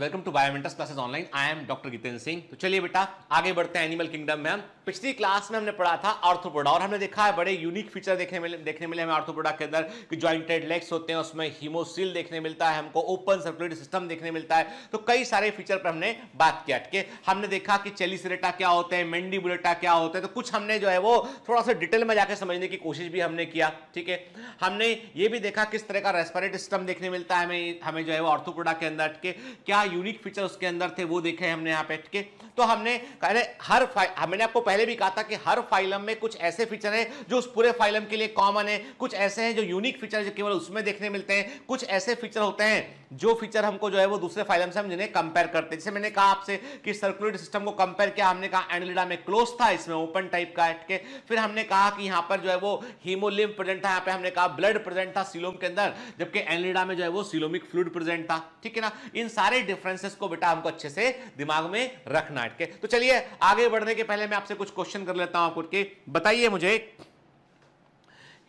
Welcome to Biomentors classes online I am doctor Jitendra Singh तो चलिए बेटा आगे बढ़ते हैं एनिमल किंगडम में हम पिछली क्लास में हमने पढ़ा था ऑर्थोपोडा और हमने देखा है बड़े यूनिक फीचर देखने मिले देखने मिले हमें ऑर्थोपोडा के अंदर कि ज्वाइंटेड लेग्स होते हैं उसमें हीमोसिल देखने मिलता है हमको ओपन सर्कुलेट सिस्टम देखने मिलता है तो कई सारे फीचर पर हमने बात किया के हमने देखा कि चेलिसरेटा क्या होते हैं मेंडीबुलेटा क्या होते हैं तो कुछ हमने जो है वो थोड़ा सा डिटेल में जाकर समझने की कोशिश भी हमने किया ठीक है हमने ये भी देखा किस तरह का रेस्पिरेटरी सिस्टम देखने मिलता है हमें हमें जो है वो ऑर्थोपोडा के अंदर के क्या यूनिक फीचर उसके अंदर थे वो देखे हमने यहाँ पे ठीक है तो हमने हर हमने आपको पहले पहले भी कहा था कि हर फाइलम में कुछ ऐसे फीचर हैं जो उस पूरे फाइलम के लिए कॉमन है कुछ ऐसे हैं जो यूनिक फीचर जो केवल उसमें देखने मिलते हैं कुछ ऐसे फीचर होते हैं जो फीचर हमको जो है वो दूसरे फाइलम से हम जिन्हें कंपेयर करते हैं जैसे मैंने कहा आपसे कि सर्कुलेट सिस्टम को कंपेयर किया हमने कहा एनलिडा में क्लोज था इसमें ओपन टाइप का हट के फिर हमने कहा कि यहाँ पर जो है वो हीमोलिम प्रेजेंट था यहाँ पे हमने कहा ब्लड प्रेजेंट था सिलोम के अंदर जबकि एनलिडा में जो है वो सिलोमिक फ्लूड प्रेजेंट था ठीक है ना इन सारे डिफरेंसेस को बेटा हमको अच्छे से दिमाग में रखना हटके तो चलिए आगे बढ़ने के पहले मैं आपसे कुछ कुछ क्वेश्चन कर लेता हूं आपको बताइए मुझे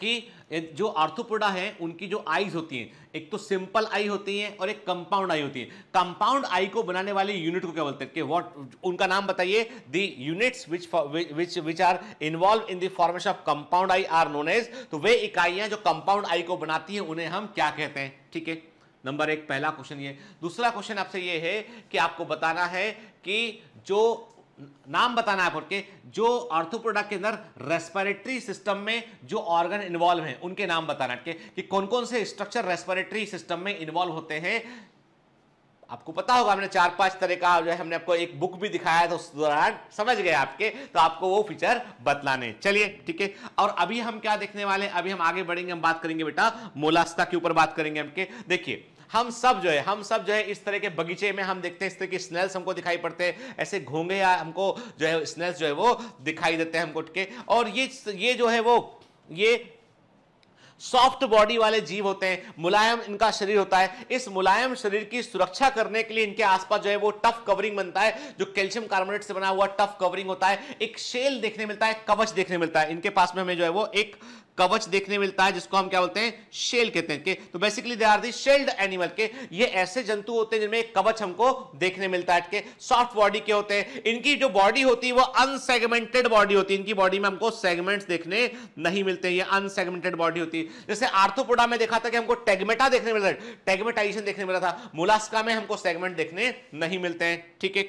कि जो आर्थोपोडा है उनकी जो आईज होती हैं एक तो सिंपल आई होती है और एक कंपाउंड आई होती है कंपाउंड आई को बनाने वाली यूनिट को क्या बोलते हैं कि व्हाट उनका नाम बताइए the units which which which are involve in the formation of compound I are known as तो वे इकाइयां जो कंपाउंड आई को बनाती हैं उन्हें हम क्या कहते हैं ठीक है नंबर एक पहला क्वेश्चन ये दूसरा क्वेश्चन आपसे ये है कि आपको बताना है कि जो नाम बताना है आपके जो आर्थो के अंदर रेस्पिरेटरी सिस्टम में जो ऑर्गन इन्वॉल्व हैं उनके नाम बताना है कि कौन कौन से स्ट्रक्चर रेस्पिरेटरी सिस्टम में इन्वॉल्व होते हैं आपको पता होगा हमने चार पांच तरह का जो है हमने आपको एक बुक भी दिखाया था उस दौरान समझ गए आपके तो आपको वो फीचर बतलाने चलिए ठीक है और अभी हम क्या देखने वाले अभी हम आगे बढ़ेंगे हम बात करेंगे बेटा मोलास्का के ऊपर बात करेंगे आपके देखिए हम सब जो है हम सब जो है इस तरह के बगीचे में हम देखते हैं इस तरह के स्नेल्स हमको दिखाई पड़ते हैं ऐसे घोंगे या हमको जो है स्नेल्स जो है वो दिखाई देते हैं हमको उठ के और ये ये जो है वो ये सॉफ्ट बॉडी वाले जीव होते हैं मुलायम इनका शरीर होता है इस मुलायम शरीर की सुरक्षा करने के लिए इनके आसपास जो है वो टफ कवरिंग बनता है जो कैल्शियम कार्बोनेट से बना हुआ टफ कवरिंग होता है एक शेल देखने मिलता है कवच देखने मिलता है इनके पास में हमें जो है वो एक कवच देखने मिलता है जिसको हम क्या बोलते हैं शेल कहते हैं के तो basically they are the shelled animal के ये ऐसे जंतु होते हैं जिनमें कवच हमको देखने मिलता है के सॉफ्ट बॉडी के होते हैं इनकी जो बॉडी होती है वो अनसेगमेंटेड बॉडी होती है इनकी बॉडी में हमको सेगमेंट्स देखने नहीं मिलते ये अनसेगमेंटेड बॉडी होती है जैसे आर्थोपोडा में देखा था कि हमको टेगमेटा देखने मिल रहा है टेगमेटाइजेशन देखने मिला था मुलास्का में हमको सेगमेंट देखने नहीं मिलते हैं ठीक है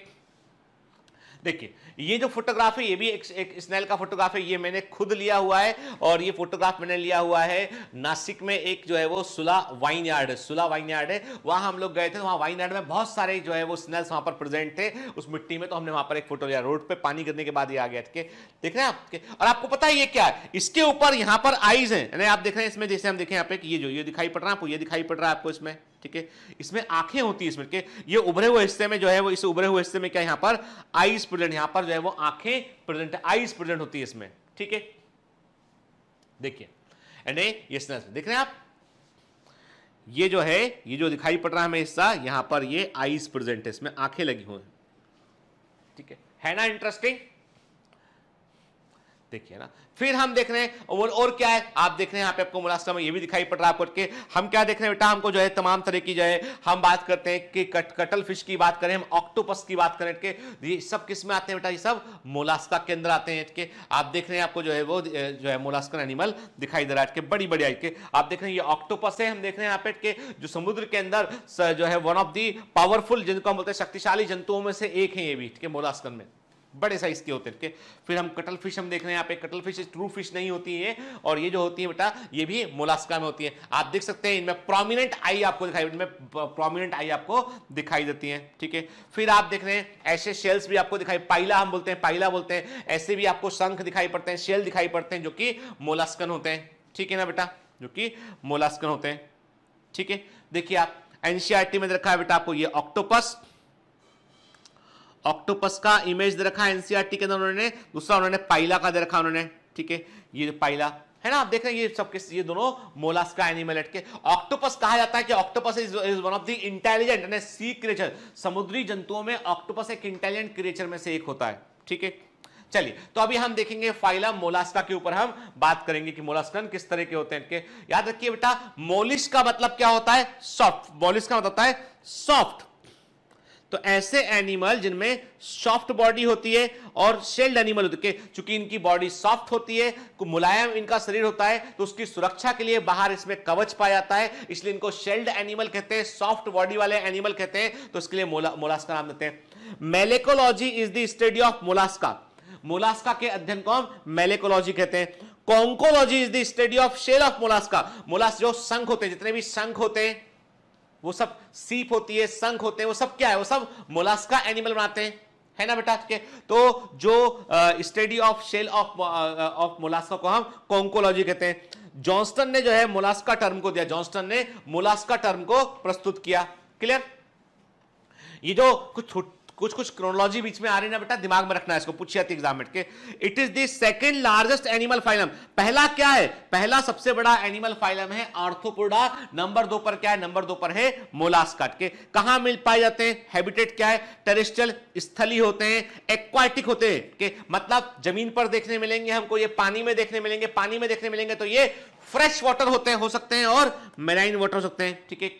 देखिए ये जो फोटोग्राफ है ये भी एक, एक स्नैल का फोटोग्राफ है ये मैंने खुद लिया हुआ है और ये फोटोग्राफ मैंने लिया हुआ है नासिक में एक जो है वो सुला वाइन यार्ड है सुला वाइन यार्ड है वहां हम लोग गए थे तो वहां वाइन यार्ड में बहुत सारे जो है वो स्नैल्स वहाँ पर प्रेजेंट थे उस मिट्टी में तो हमने वहाँ पर एक फोटो लिया रोड पर पानी गिरने के बाद ये आ गया देख रहे हैं आपके और आपको पता है ये क्या है इसके ऊपर यहाँ पर आईज है आप देख रहे हैं इसमें जैसे हम देखें यहाँ पे ये जो ये दिखाई पड़ रहा है आपको ये दिखाई पड़ रहा है आपको इसमें ठीक है इसमें आंखें होती है इसमें के ये उभरे हुए हिस्से में जो है वो इस उभरे हुए हिस्से में क्या यहां पर आईज प्रेजेंट यहां पर जो है वो आंखें प्रेजेंट है आईज प्रेजेंट होती है इसमें ठीक है देखिए एंड ये देख रहे हैं आप ये जो है ये जो दिखाई पड़ रहा है हमें हिस्सा यहां पर ये आईज प्रेजेंट है इसमें आंखें लगी हुई है ठीक है है ना इंटरेस्टिंग देखिए ना फिर हम देख रहे हैं और और क्या है आप देख रहे हैं यहाँ पे आपको मुलास्ता में ये भी दिखाई पड़ रहा है आपको के हम क्या देख रहे हैं बेटा हमको जो है तमाम तरह की जो है हम बात करते हैं कि कट, कटल फिश की बात करें हम ऑक्टोपस की बात करें के ये सब किस में आते हैं बेटा ये सब मोलास्का के अंदर आते हैं के आप देख रहे हैं आपको जो है वो जो है मोलास्कन एनिमल दिखाई दे रहा है बड़ी बड़ी आई के आप देख रहे हैं ये ऑक्टोपस है हम देख रहे हैं यहाँ पे जो समुद्र के अंदर जो है वन ऑफ दी पावरफुल जिनको हम बोलते हैं शक्तिशाली जंतुओं में से एक है ये भी ठीक है मोलास्कन में बड़े साइज के होते हैं फिर हम कटल फिश हम देख रहे हैं यहाँ पे कटल फिश ट्रू फिश नहीं होती है और ये जो होती है बेटा ये भी मोलास्का में होती है आप देख सकते हैं इनमें प्रोमिनेंट आई आपको दिखाई इनमें प्रोमिनेंट आई आपको दिखाई देती है ठीक है फिर आप देख रहे हैं ऐसे शेल्स भी आपको दिखाई पाइला हम बोलते हैं पाइला बोलते हैं ऐसे भी आपको शंख दिखाई पड़ते हैं शेल दिखाई पड़ते हैं जो कि मोलास्कन होते हैं ठीक है ना बेटा जो कि मोलास्कन होते हैं ठीक है देखिए आप एनसीआरटी में रखा है बेटा आपको ये ऑक्टोपस ऑक्टोपस का इमेज दे रखा है एनसीआरटी e के अंदर उन्होंने दूसरा उन्होंने पाइला का दे रखा उन्होंने ठीक है ये पाइला है ना आप देख रहे हैं ये सब सबके ये दोनों मोलास का एनिमल के ऑक्टोपस कहा जाता है कि octopus is one of the intelligent यानी सी क्रिएचर समुद्री जंतुओं में ऑक्टोपस एक इंटेलिजेंट क्रिएचर में से एक होता है ठीक है चलिए तो अभी हम देखेंगे फाइला मोलास्का के ऊपर हम बात करेंगे कि मोलास्कन किस तरह के होते हैं इनके याद रखिए बेटा मोलिश का मतलब क्या होता है सॉफ्ट मोलिश का मतलब होता है सॉफ्ट तो ऐसे एनिमल जिनमें सॉफ्ट बॉडी होती है और शेल्ड एनिमल होते हैं चूंकि इनकी बॉडी सॉफ्ट होती है मुलायम इनका शरीर होता है तो उसकी सुरक्षा के लिए बाहर इसमें कवच पाया जाता है इसलिए इनको शेल्ड एनिमल कहते हैं सॉफ्ट बॉडी वाले एनिमल कहते हैं तो इसके लिए मोलास्का नाम देते हैं malacology is the study of mollusca mollusca के अध्ययन को हम मेलेकोलॉजी कहते हैं conchology is the study of shell of mollusca mollusc जो संख होते हैं जितने भी संघ होते हैं वो सब सीप होती है संख होते हैं वो सब क्या है वो सब मोलास्का एनिमल बनाते हैं है ना बेटा के तो जो study of shell of of mollusca को हम कॉन्कोलॉजी कहते हैं जॉन्स्टन ने जो है मोलास्का टर्म को दिया जॉन्स्टन ने मोलास्का टर्म को प्रस्तुत किया क्लियर ये जो कुछ कुछ कुछ क्रोनोलॉजी बीच में आ रही ना बेटा दिमाग में रखना है इसको पूछिए एग्जाम के it is the second largest animal phylum पहला क्या है पहला सबसे बड़ा एनिमल फाइलम है आर्थोपोडा नंबर दो पर क्या है नंबर दो पर है मोलास्काट के कहा मिल पाए जाते हैं हैबिटेट क्या है टेरिस्टल स्थली होते हैं एक्वाटिक होते हैं के मतलब जमीन पर देखने मिलेंगे हमको ये पानी में देखने मिलेंगे पानी में देखने मिलेंगे तो ये फ्रेश वाटर होते हैं हो सकते हैं और मेराइन वाटर हो सकते हैं ठीक है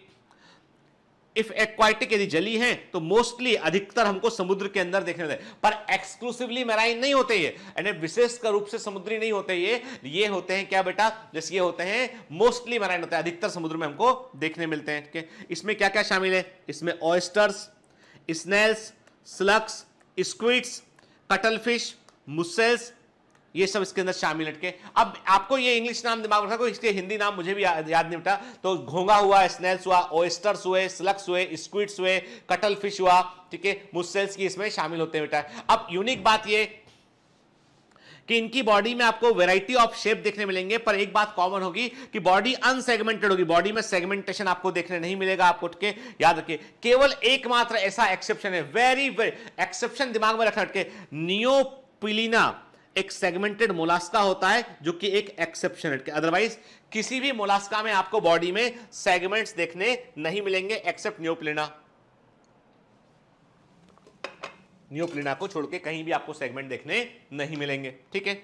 इफ एक्वाटिक यदि जली हैं तो मोस्टली अधिकतर हमको समुद्र के अंदर देखने दे। पर एक्सक्लूसिवली मैराइन नहीं होते ये यानी विशेष रूप से समुद्री नहीं होते ये ये होते हैं क्या बेटा जैसे ये होते हैं मोस्टली मैराइन होते हैं अधिकतर समुद्र में हमको देखने मिलते हैं के? इसमें क्या क्या शामिल है इसमें oysters snails slugs squids cuttlefish mussels ये सब इसके अंदर शामिल लटके अब आपको ये इंग्लिश नाम दिमाग रखा इसके हिंदी नाम मुझे भी याद नहीं उठा तो घोंगा हुआ स्नेल्स हुआ ओएस्टर्स हुए स्लक्स हुए स्क्विड्स हुए कटल फिश हुआ ठीक है मुस्सेल्स की इसमें शामिल होते हैं बेटा अब यूनिक बात ये कि इनकी बॉडी में आपको वेराइटी ऑफ शेप देखने मिलेंगे पर एक बात कॉमन होगी कि बॉडी अनसेगमेंटेड होगी बॉडी में सेगमेंटेशन आपको देखने नहीं मिलेगा आपको के याद रखिए केवल एकमात्र ऐसा एक्सेप्शन है वेरी वेरी एक्सेप्शन दिमाग में रखना के नियोपिलिना एक सेगमेंटेड मोलास्का होता है जो कि एक एक्सेप्शन रेट अदरवाइज किसी भी मोलास्का में आपको बॉडी में सेगमेंट्स देखने नहीं मिलेंगे एक्सेप्ट न्योप्लेना न्योप्लेना को छोड़ के कहीं भी आपको सेगमेंट देखने नहीं मिलेंगे ठीक है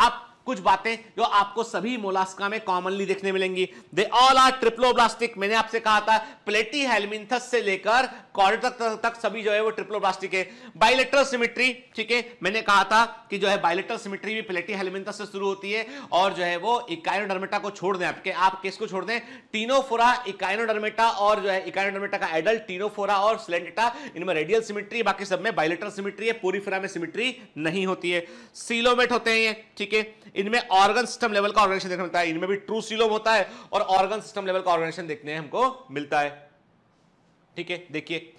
अब कुछ बातें जो आपको सभी मोलास्का में कॉमनली देखने मिलेंगी दे ऑल आर ट्रिप्लोब्लास्टिक मैंने आपसे कहा था प्लेटी हेलमिंथस से लेकर कॉर्डर तक, तक तक सभी जो है वो ट्रिप्लोब्लास्टिक है बाइलेटरल सिमिट्री ठीक है मैंने कहा था कि जो है बाइलेटरल सिमिट्री भी प्लेटी हेलमिंथस से शुरू होती है और जो है वो इकाइनोडर्मेटा को छोड़ दें आपके आप को छोड़ दें टीनोफोरा इकाइनोडर्मेटा और जो है इकाइनोडर्मेटा का एडल्ट टीनोफोरा और सिलेंडेटा इनमें रेडियल सिमिट्री बाकी सब में बाइलेटरल सिमिट्री है पूरीफिरा में सिमिट्री नहीं होती है सीलोमेट होते हैं ये ठीक है इनमें ऑर्गन सिस्टम लेवल का ऑर्गेनाइजेशन देखने मिलता है इनमें भी ट्रू सीलोम होता है और ऑर्गन सिस्टम लेवल का ऑर्गेनाइजेशन देखने हमको मिलता है ठीक है देखिए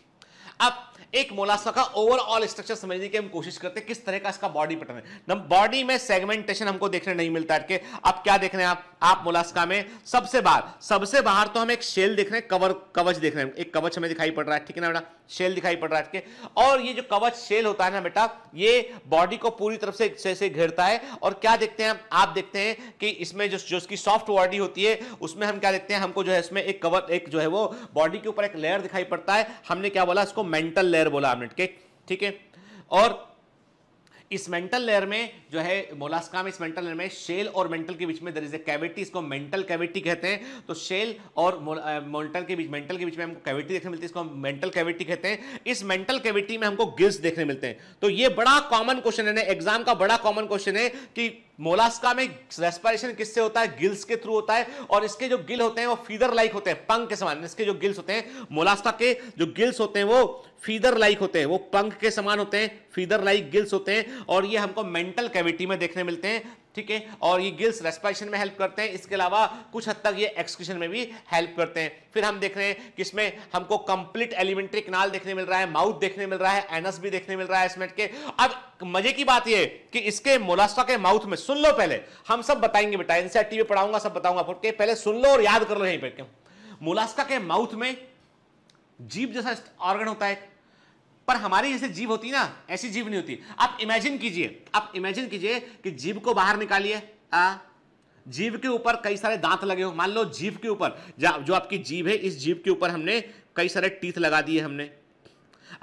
अब एक मोलास्वा का ओवरऑल स्ट्रक्चर समझने की हम कोशिश करते हैं किस तरह का इसका बॉडी पैटर्न है बॉडी में सेगमेंटेशन हमको देखने नहीं मिलता है अब क्या देख रहे हैं आप आप मोलास्का में सबसे बाहर सबसे बाहर तो हम एक शेल देख रहे हैं कवर कवच देख रहे हैं एक कवच हमें दिखाई पड़ रहा है ठीक है ना बेटा शेल दिखाई पड़ रहा है और ये जो कवच शेल होता है ना बेटा ये बॉडी को पूरी तरफ से से, घेरता है और क्या देखते हैं आप देखते हैं कि इसमें जो जो इसकी सॉफ्ट बॉडी होती है उसमें हम क्या देखते हैं हमको जो है इसमें एक कवर एक जो है वो बॉडी के ऊपर एक लेयर दिखाई पड़ता है हमने क्या बोला इसको मेंटल लेयर लेयर बोला हमने केक ठीक है और इस मेंटल लेयर में जो है मोलास्का में इस मेंटल लेयर में शेल और मेंटल के बीच में दर इज ए कैविटी इसको मेंटल कैविटी कहते हैं तो शेल और मोल्टल के बीच मेंटल के बीच में हमको कैविटी देखने मिलती है इसको हम मेंटल कैविटी कहते हैं इस मेंटल कैविटी में हमको गिल्स देखने मिलते हैं तो ये बड़ा कॉमन क्वेश्चन है एग्जाम का बड़ा कॉमन क्वेश्चन है कि मोलास्का में रेस्पायरेशन किससे होता है गिल्स के थ्रू होता है और इसके जो गिल होते हैं वो फीदर लाइक होते हैं पंख के समान इसके जो गिल्स होते हैं मोलास्का के जो गिल्स होते हैं वो फीदर लाइक होते हैं वो पंख के समान होते हैं फीदर लाइक गिल्स होते हैं और ये हमको मेंटल कैविटी में देखने मिलते हैं ठीक है और ये गिल्स रेस्पिरेशन में हेल्प करते हैं इसके अलावा कुछ हद तक ये एक्सक्रीशन में भी हेल्प करते हैं फिर हम देख रहे हैं कि इसमें हमको कंप्लीट एलिमेंट्री कनाल देखने मिल रहा है माउथ देखने मिल रहा है एनस भी देखने मिल रहा है इसमें के अब मजे की बात यह कि इसके मोलास्टा के माउथ में सुन लो पहले हम सब बताएंगे बेटा इनसे e टीवी पढ़ाऊंगा सब बताऊंगा आपको पहले सुन लो और याद कर लो यहीं पर मोलास्का के माउथ में जीप जैसा ऑर्गन होता है पर हमारे जैसे जीव होती ना ऐसी जीव नहीं होती आप इमेजिन कीजिए आप इमेजिन कीजिए कि जीव को बाहर निकालिए जीव के ऊपर कई सारे दांत लगे हो मान लो जीव के ऊपर जो आपकी जीव है इस जीव के ऊपर हमने कई सारे टीथ लगा दिए हमने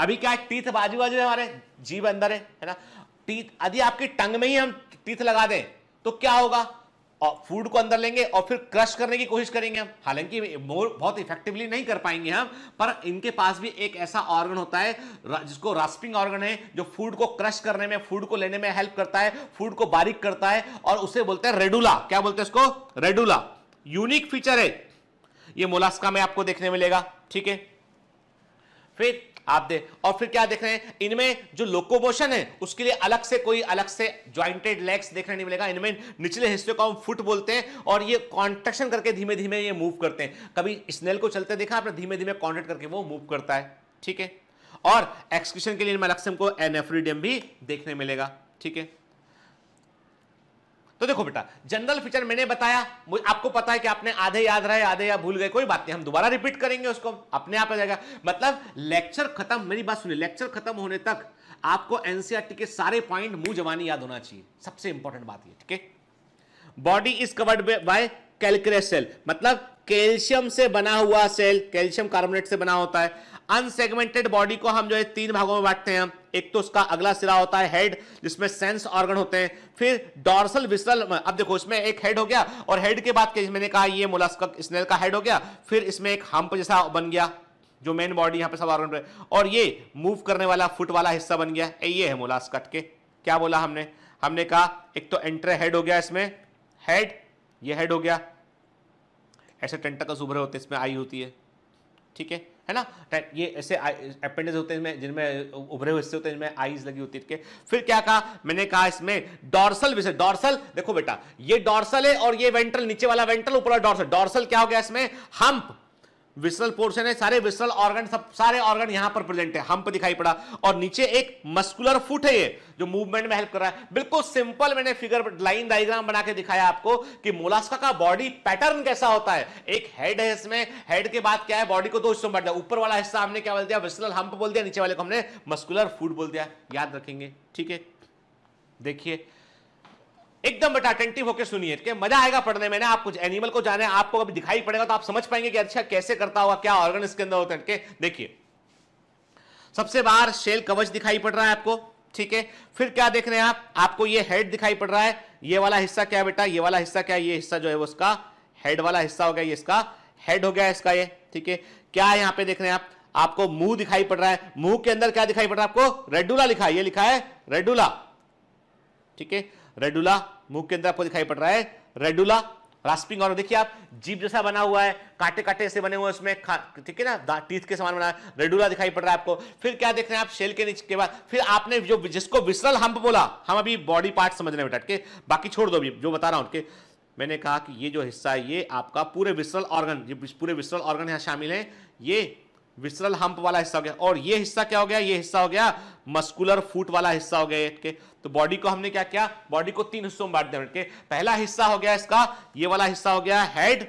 अभी क्या है टीथ बाजू बाजू है हमारे जीव अंदर है है ना टीथ यदि आपकी टंग में ही हम टीथ लगा दें तो क्या होगा और फूड को अंदर लेंगे और फिर क्रश करने की कोशिश करेंगे हम हालांकि मोर बहुत इफेक्टिवली नहीं कर पाएंगे हम पर इनके पास भी एक ऐसा ऑर्गन होता है जिसको रास्पिंग ऑर्गन है जो फूड को क्रश करने में फूड को लेने में हेल्प करता है फूड को बारीक करता है और उसे बोलते हैं रेडुला क्या बोलते हैं इसको रेडुला यूनिक फीचर है ये मोलास्का में आपको देखने मिलेगा ठीक है फिर आप दे और फिर क्या देख रहे हैं इनमें जो लोकोमोशन है उसके लिए अलग से कोई अलग से ज्वाइंटेड लेग्स देखने नहीं मिलेगा इनमें निचले हिस्से को हम फुट बोलते हैं और ये कॉन्ट्रेक्शन करके धीमे धीमे ये मूव करते हैं कभी स्नेल को चलते देखा आपने धीमे धीमे कॉन्ट्रेक्ट करके वो मूव करता है ठीक है और एक्सक्रीशन के लिए इनमें अलग से हमको एनेफ्रीडियम भी देखने मिलेगा ठीक है तो देखो बेटा जनरल फीचर मैंने बताया आपको पता है कि आपने आधे याद रहे आधे या भूल गए कोई बात नहीं हम दोबारा रिपीट करेंगे उसको अपने आप आ जाएगा मतलब लेक्चर खत्म मेरी बात सुनिए लेक्चर खत्म होने तक आपको एनसीआरटी e के सारे पॉइंट मुंह जवानी याद होना चाहिए सबसे इंपॉर्टेंट बात यह ठीक है body is covered by calcareous shell मतलब कैल्शियम से बना हुआ सेल कैल्शियम कार्बोनेट से बना होता है अनसेगमेंटेड बॉडी को हम जो है तीन भागों में बांटते हैं एक तो उसका अगला सिरा होता है हेड जिसमें सेंस ऑर्गन होते हैं फिर डॉर्सल विसरल अब देखो इसमें एक हेड हो गया और हेड के बाद मैंने कहा ये मोलास्क स्नेल का हेड हो गया फिर इसमें एक हम्प जैसा बन गया जो मेन बॉडी यहां पे सब ऑर्गन और ये मूव करने वाला फुट वाला हिस्सा बन गया ये है मोलास के क्या बोला हमने हमने कहा एक तो एंट्रे हेड हो गया इसमें हेड ये हेड हो गया ऐसे टेंटा उभरे होते इसमें आई होती है ठीक है है ना ये ऐसे अपेंडिक्स होते हैं जिनमें उभरे हुए हिस्से होते हैं जिनमें आईज लगी होती है फिर क्या कहा मैंने कहा इसमें डॉर्सल विषय डॉर्सल देखो बेटा ये डॉर्सल है और ये वेंट्रल नीचे वाला वेंट्रल ऊपर डॉर्सल डॉर्सल क्या हो गया इसमें हम्प विसरल पोर्शन है सारे विसरल ऑर्गन सब सारे ऑर्गन यहां पर प्रेजेंट है हम पर दिखाई पड़ा और नीचे एक मस्कुलर फुट है ये जो मूवमेंट में हेल्प कर रहा है बिल्कुल सिंपल मैंने फिगर लाइन डायग्राम बना के दिखाया आपको कि मोलास्का का बॉडी पैटर्न कैसा होता है एक हेड है इसमें हेड के बाद क्या है बॉडी को दो हिस्सों में बांट ऊपर वाला हिस्सा हमने क्या बोल दिया विसरल हम्प बोल दिया नीचे वाले को हमने मस्कुलर फूड बोल दिया याद रखेंगे ठीक है देखिए एकदम बेटा अटेंटिव होकर सुनिए कि मजा आएगा पढ़ने में ना आप कुछ एनिमल को जाने आपको कभी दिखाई पड़ेगा तो आप समझ पाएंगे कि अच्छा कैसे करता हुआ क्या ऑर्गन इसके अंदर होते हैं देखिए सबसे बाहर शेल कवच दिखाई पड़ रहा है आपको ठीक है फिर क्या देख रहे हैं आप आपको ये हेड दिखाई पड़ रहा है ये वाला हिस्सा क्या बेटा ये वाला हिस्सा क्या ये हिस्सा जो है वो इसका हेड वाला हिस्सा हो गया ये इसका हेड हो गया इसका ये ठीक है क्या यहां पे देख रहे हैं आप आपको मुंह दिखाई पड़ रहा है मुंह के अंदर क्या दिखाई पड़ रहा है आपको रेडुला लिखा है ये लिखा है रेडुला ठीक है रेडुला मुंह के अंदर आपको दिखाई पड़ रहा है रेडुला रास्पिंग और देखिए आप जीप जैसा बना हुआ है काटे काटे से बने हुए हैं उसमें ठीक है ना टीथ के समान बना रेडुला दिखाई पड़ रहा है आपको फिर क्या देख रहे हैं आप शेल के नीचे के बाद फिर आपने जो जिसको विसरल हम्प बोला हम अभी बॉडी पार्ट समझ रहे बेटा बैठ के बाकी छोड़ दो अभी जो बता रहा हूं उनके मैंने कहा कि ये जो हिस्सा है ये आपका पूरे विसरल ऑर्गन पूरे विसरल ऑर्गन यहाँ शामिल है ये विसरल हम्प वाला हिस्सा हो गया और ये हिस्सा क्या हो गया ये हिस्सा हो गया मस्कुलर फूट वाला हिस्सा हो गया के तो बॉडी को हमने क्या किया बॉडी को तीन हिस्सों में बांट दिया के पहला हिस्सा हो गया इसका ये वाला हिस्सा हो गया हेड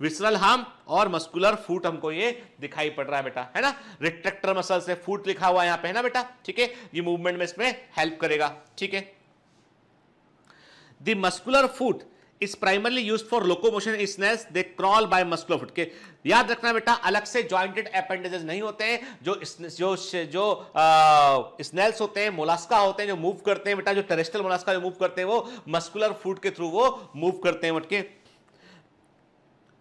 विसरल हम और मस्कुलर फूट हमको ये दिखाई पड़ रहा है बेटा है ना रिट्रेक्टर मसल से फूट लिखा हुआ है यहाँ पे है ना बेटा ठीक है ये मूवमेंट में इसमें हेल्प करेगा ठीक है the muscular foot is primarily use for locomotion in snails crawl crawl by muscular के याद रखना बेटा अलग से ज्वाइंटेड अपेंडेजेस नहीं होते हैं जो जो जो स्नेल्स uh, होते हैं मोलास्का होते हैं जो मूव करते हैं बेटा जो टेरेस्टल मोलास्का जो मूव करते हैं वो मस्कुलर फूड के थ्रू वो मूव करते हैं बट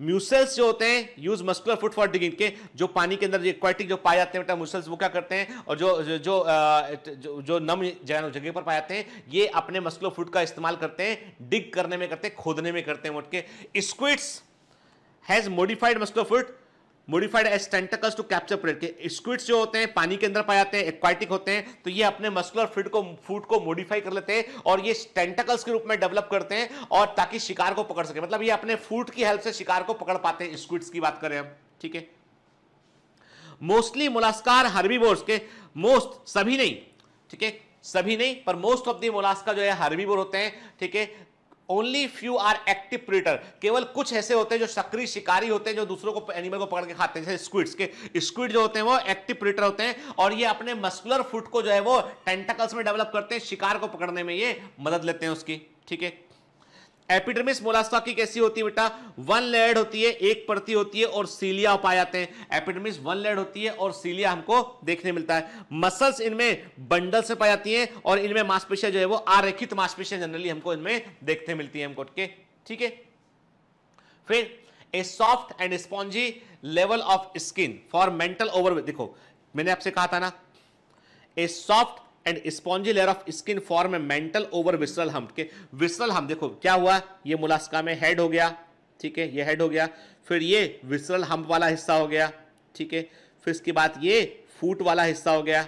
म्यूसल्स जो होते हैं use muscular foot for digging के जो पानी के अंदर एक्वाटिक जो पाए जाते हैं बेटा म्यूसल्स वो क्या करते हैं और जो जो जो, जो, जो नम जगह जगह पर पाए जाते हैं ये अपने मस्कुलर फूड का इस्तेमाल करते हैं डिग करने में करते हैं खोदने में करते हैं मोट के squids has modified muscular foot modified as tentacles to capture prey के स्क्विड्स जो होते हैं पानी के अंदर पाए जाते हैं एक्वाटिक होते हैं तो ये अपने मस्कुलर फूड को फूड को मॉडिफाई कर लेते हैं और ये टेंटकल्स के रूप में डेवलप करते हैं और ताकि शिकार को पकड़ सके मतलब ये अपने फूड की हेल्प से शिकार को पकड़ पाते हैं स्क्विड्स की बात करें हम ठीक है मोस्टली मोलास्कार हर्बीवोर्स के मोस्ट सभी नहीं ठीक है सभी नहीं पर मोस्ट ऑफ दी मोलास्का जो है हर्बीवोर होते हैं ठीक है only few are active predator केवल कुछ ऐसे होते हैं जो सक्रिय शिकारी होते हैं जो दूसरों को एनिमल को पकड़ के खाते हैं जैसे स्क्विड्स के स्क्विड जो होते हैं वो एक्टिव प्रीटर होते हैं और ये अपने मस्कुलर फुट को जो है वो टेंटकल्स में डेवलप करते हैं शिकार को पकड़ने में ये मदद लेते हैं उसकी ठीक है एपिडर्मिस मोलास्का की कैसी होती है बेटा वन लेड होती है एक परती होती है और सीलिया पाए जाते हैं एपिडर्मिस वन लेड होती है और सीलिया हमको देखने मिलता है मसल्स इनमें बंडल से पाई जाती है और इनमें मांसपेशियां जो है वो आरेखित मांसपेशियां जनरली हमको इनमें देखते मिलती है हमको के ठीक है फिर a soft and spongy level of skin for mantle over देखो मैंने आपसे कहा था ना a soft and spongy layer of skin form a mantle over visceral हम के विसरल हम देखो क्या हुआ ये मुलास्का में हेड हो गया ठीक है ये हेड हो गया फिर ये विसरल हम्प वाला हिस्सा हो गया ठीक है फिर इसके बाद ये फूट वाला हिस्सा हो गया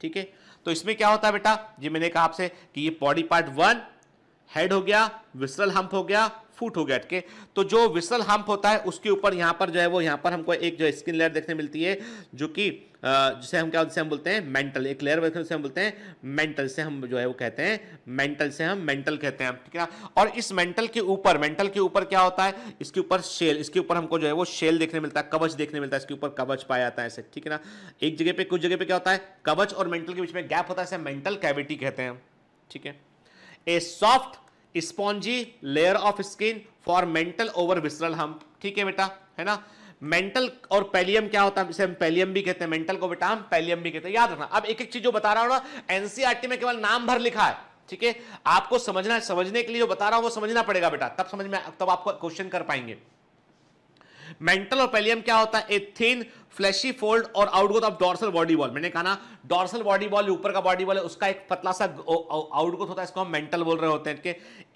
ठीक है तो इसमें क्या होता है बेटा जी मैंने कहा आपसे कि ये बॉडी पार्ट वन हेड हो गया विसरल हम्प हो गया फुट हो गया ठीक है तो जो विसरल हम्प होता है उसके ऊपर यहाँ पर जो है वो यहाँ पर हमको एक जो स्किन लेयर देखने मिलती है जो कि जिसे हम क्या हम बोलते हैं मेंटल एक लेयर से हम बोलते हैं मेंटल से हम जो है वो कहते हैं मेंटल से हम मेंटल कहते हैं ठीक है और इस मेंटल के ऊपर मेंटल के ऊपर क्या होता है इसके ऊपर शेल इसके ऊपर हमको जो है वो शेल देखने मिलता है कवच देखने मिलता है इसके ऊपर कवच पाया जाता है ऐसे ठीक है ना एक जगह पे कुछ जगह पे क्या होता है कवच और मेंटल के बीच में गैप होता है इसे मेंटल कैविटी कहते हैं ठीक है a soft spongy layer of skin for mantle over visceral हम ठीक है बेटा है ना मेंटल और पेलियम क्या होता है हम पेलियम भी कहते हैं मेंटल को बेटा हम पेलियम भी कहते हैं याद रखना अब एक एक चीज जो बता रहा हूं ना एनसीआरटी e में केवल नाम भर लिखा है ठीक है आपको समझना समझने के लिए जो बता रहा हूं वो समझना पड़ेगा बेटा तब समझ में तब आपको क्वेश्चन कर पाएंगे मेंटल और पेलियम क्या होता है थिन फ्लैशी फोल्ड और outgrowth of dorsal body wall मैंने कहा ना डॉर्सल बॉडी बॉल ऊपर का बॉडी बॉल है उसका एक पतला सा आउटग्रोथ होता है इसको हम मेंटल बोल रहे होते हैं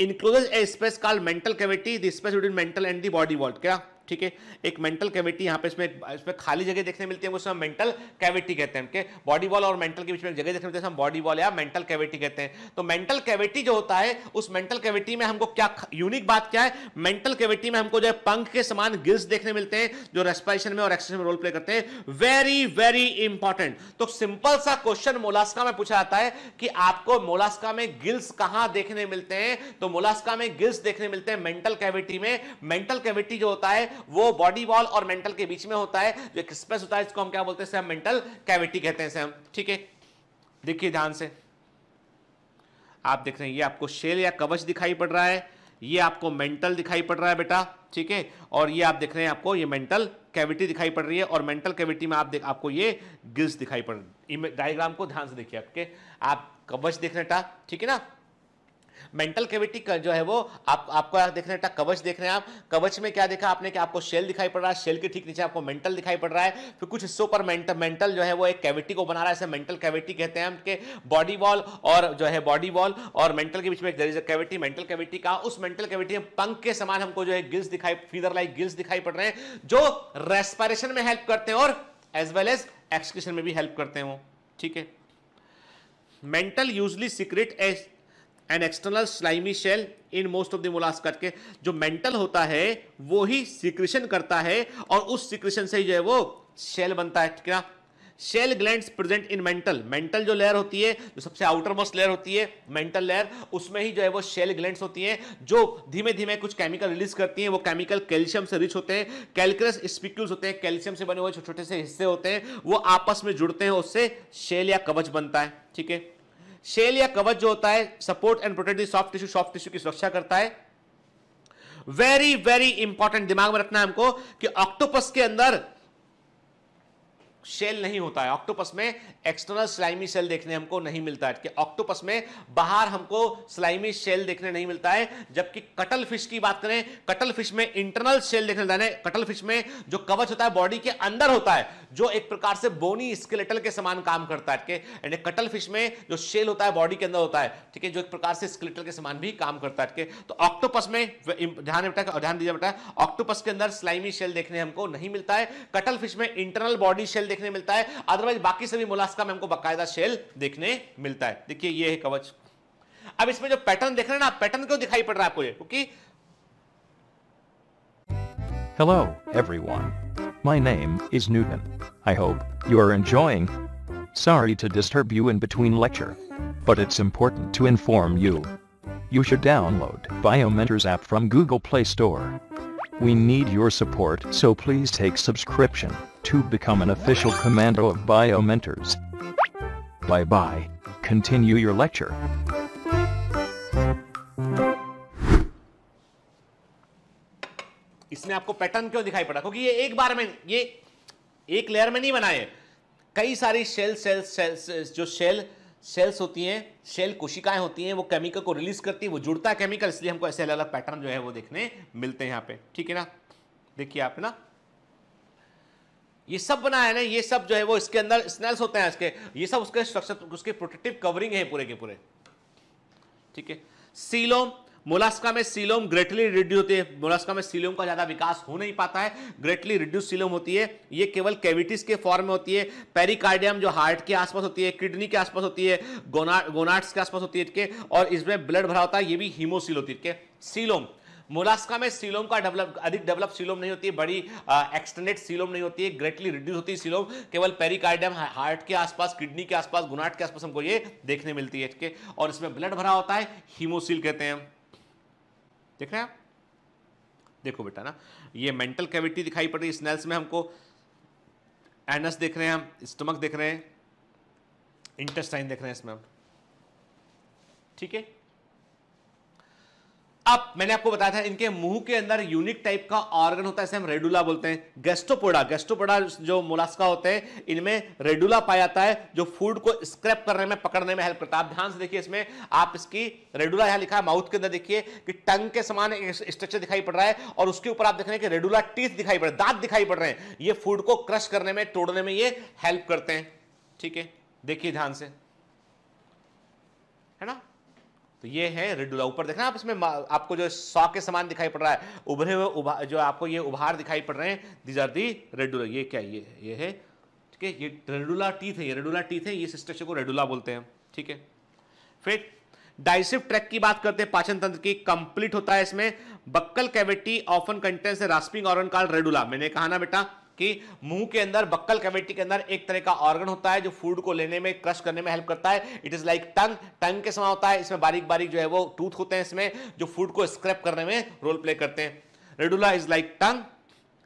enclose a space call mantle cavity the space between mantle and the body wall क्या ठीक है एक मेंटल कैविटी यहाँ पे इसमें इसमें खाली जगह देखने मिलती है उसमें हम मेंटल कैविटी कहते हैं बॉडी वॉल और मेंटल के बीच में जगह देखने मिलती है हम बॉडी वॉल या मेंटल कैविटी कहते हैं तो मेंटल कैविटी जो होता है उस मेंटल कैविटी में हमको क्या यूनिक बात क्या है मेंटल कैविटी में हमको जो है पंख के समान गिल्स देखने मिलते हैं जो रेस्पिरेशन में और एक्सरसाइज में रोल प्ले करते हैं वेरी वेरी इंपॉर्टेंट तो सिंपल सा क्वेश्चन मोलास्का में पूछा जाता है कि आपको मोलास्का में गिल्स कहां देखने मिलते हैं तो मोलास्का में गिल्स देखने मिलते हैं मेंटल कैविटी में मेंटल कैविटी जो होता है वो बॉडी वॉल और मेंटल के बीच में होता है जो एक स्पेस होता है इसको हम क्या बोलते हैं हम मेंटल कैविटी कहते हैं हम ठीक है देखिए ध्यान से आप देख रहे हैं ये आपको शेल या कवच दिखाई पड़ रहा है ये आपको मेंटल दिखाई पड़ रहा है बेटा ठीक है और ये आप देख रहे हैं आपको ये मेंटल कैविटी दिखाई पड़ रही है और मेंटल कैविटी में आप देख आपको ये गिल्स दिखाई पड़ रही डायग्राम को ध्यान से देखिए आपके आप कवच देख रहे हैं ठीक है ना मेंटल कैविटी का जो है वो आप आपको देख रहे हैं कवच देख रहे हैं आप कवच में क्या देखा आपने कि आपको शेल दिखाई पड़ रहा है शेल के ठीक नीचे आपको मेंटल दिखाई पड़ रहा है फिर कुछ हिस्सों पर मेंटल जो है वो एक कैविटी को बना रहा है इसे मेंटल कैविटी कहते हैं हम बॉडी वॉल और जो है बॉडी वॉल और मेंटल के बीच में एक कैविटी मेंटल कैविटी का उस मेंटल कैविटी में पंख के समान हमको जो है गिल्स दिखाई फीदर लाइक गिल्स दिखाई पड़ रहे हैं जो रेस्पायरेशन में हेल्प करते हैं और एज वेल एज एक्सक्रीशन में भी हेल्प करते हैं वो ठीक है mantle usually secrete as an external slimy shell in most of the mollusc करके जो मेंटल होता है वो ही सिक्रेशन करता है और उस सिक्रेशन से ही जो है वो शेल बनता है क्या shell gland present in mantle mantle जो लेयर होती है जो सबसे आउटर मोस्ट लेयर होती है मेंटल लेयर उसमें ही जो है वो शेल ग्लैंड होती हैं जो धीमे धीमे कुछ केमिकल रिलीज करती हैं वो केमिकल कैल्शियम से रिच होते हैं कैलक्रस स्पिक्यूल्स होते हैं कैल्शियम से बने हुए छोटे छोटे से हिस्से होते हैं वो आपस में जुड़ते हैं उससे शेल या कवच बनता है ठीक है शेल या कवच जो होता है support and protect the soft tissue soft tissue की सुरक्षा करता है वेरी वेरी इंपॉर्टेंट दिमाग में रखना है हमको कि ऑक्टोपस के अंदर शेल नहीं होता है ऑक्टोपस में एक्सटर्नल स्लाइमी शेल देखने हमको नहीं मिलता है ऑक्टोपस में बाहर हमको स्लाइमी शेल देखने नहीं मिलता है जबकि कटल फिश की बात करें कटल फिश में इंटरनल शेल देखने जाने कटल फिश में जो कवच होता है बॉडी के अंदर होता है जो एक प्रकार से बोनी स्केलेटल के समान काम करता है यानी कटल फिश में जो शेल होता है बॉडी के अंदर होता है ठीक है जो एक प्रकार से स्केलेटल के समान भी काम करता है तो ऑक्टोपस में ध्यान बेटा ध्यान दीजिए बेटा ऑक्टोपस के अंदर स्लाइमी शेल देखने हमको नहीं मिलता है कटल फिश में इंटरनल बॉडी शेल देखने मिलता है अदरवाइज बाकी सभी मुलास्का में हमको बकायदा शेल देखने मिलता है देखिए ये है कवच अब इसमें जो पैटर्न देख रहे हैं ना पैटर्न क्यों दिखाई पड़ रहा है आपको क्योंकि Hello everyone. My name is Newton. I hope you are enjoying. Sorry to disturb you in between lecture, but it's important to inform you. You should download Biomentors app from Google Play Store. We need your support so please take subscription to become an official commando of BioMentors. Bye bye. Continue your lecture. इसमें आपको pattern क्यों दिखाई पड़ा क्योंकि ये एक बार में ये एक लेयर में नहीं बनाए कई सारी शेल सेल्स सेल्स जो शेल सेल्स होती हैं सेल कोशिकाएं होती हैं वो केमिकल को रिलीज करती है वो जुड़ता है केमिकल इसलिए हमको ऐसे अलग अलग पैटर्न जो है वो देखने मिलते हैं यहाँ पे ठीक है ना देखिए आप ना ये सब बना है ना ये सब जो है वो इसके अंदर स्नेल्स होते हैं इसके ये सब उसके स्ट्रक्चर उसके प्रोटेक्टिव कवरिंग है पूरे के पूरे ठीक है सीलोम मोलास्का में सीलोम ग्रेटली रिड्यूस होती है मोलास्का में सीलोम का ज़्यादा विकास हो नहीं पाता है ग्रेटली रिड्यूस सीलोम होती है ये केवल कैविटीज के फॉर्म में होती है पेरिकार्डियम जो हार्ट के आसपास होती है किडनी के आसपास होती है गोना गोनाट्स के आसपास होती है और इसमें ब्लड भरा होता है ये भी हिमोसिल होती है सीलोम मोलास्का में सीलोम का डेवलप अधिक डेवलप सीलोम नहीं होती है बड़ी एक्सटेंडेड सीलोम नहीं होती है ग्रेटली रिड्यूस होती है सीलोम केवल पेरिकार्डियम हार्ट के आसपास किडनी के आसपास गुनाट के आसपास हमको ये देखने मिलती है इसके और इसमें ब्लड भरा होता है हीमोसिल कहते हैं देख रहे हैं आप देखो बेटा ना ये मेंटल कैविटी दिखाई पड़ रही है स्नेल्स में हमको एनस देख रहे हैं हम स्टमक देख रहे हैं इंटेस्टाइन देख रहे हैं इसमें हम ठीक है अब मैंने आपको बताया था इनके मुंह के अंदर यूनिक टाइप का ऑर्गन होता है इसे हम रेडुला बोलते हैं गेस्टोपोडा गेस्टोपोडा जो मोलास्का होते हैं इनमें रेडुला पाया जाता है जो फूड को स्क्रैप करने में पकड़ने में हेल्प करता है आप ध्यान से देखिए इसमें आप इसकी रेडुला यहां लिखा है माउथ के अंदर देखिए कि टंग के समान एक स्ट्रक्चर दिखाई पड़ रहा है और उसके ऊपर आप देख रहे हैं कि रेडुला टीथ दिखाई पड़ रहे दांत दिखाई पड़ रहे हैं ये फूड को क्रश करने में तोड़ने में ये हेल्प करते हैं ठीक है देखिए ध्यान से है ना तो ये है रिडुला ऊपर देखना आप इसमें आपको जो सौ के समान दिखाई पड़ रहा है उभरे हुए जो आपको ये उभार दिखाई पड़ रहे हैं दीज आर दी रेडुला ये क्या ये ये है ठीक है ये रेडुला टीथ है ये रेडुला टीथ है ये स्ट्रक्चर को रेडुला बोलते हैं ठीक है फिर डाइसिव ट्रैक की बात करते हैं पाचन तंत्र की कंप्लीट होता है इसमें buccal cavity often contains rasping organ called radula मैंने कहा ना बेटा कि मुंह के अंदर बक्कल कमेटी के अंदर एक तरह का ऑर्गन होता है जो फूड को लेने में क्रश करने में हेल्प करता है it is like tongue tongue के समान होता है इसमें बारीक बारीक जो है वो टूथ होते हैं इसमें जो फूड को स्क्रैप करने में रोल प्ले करते हैं radula is like tongue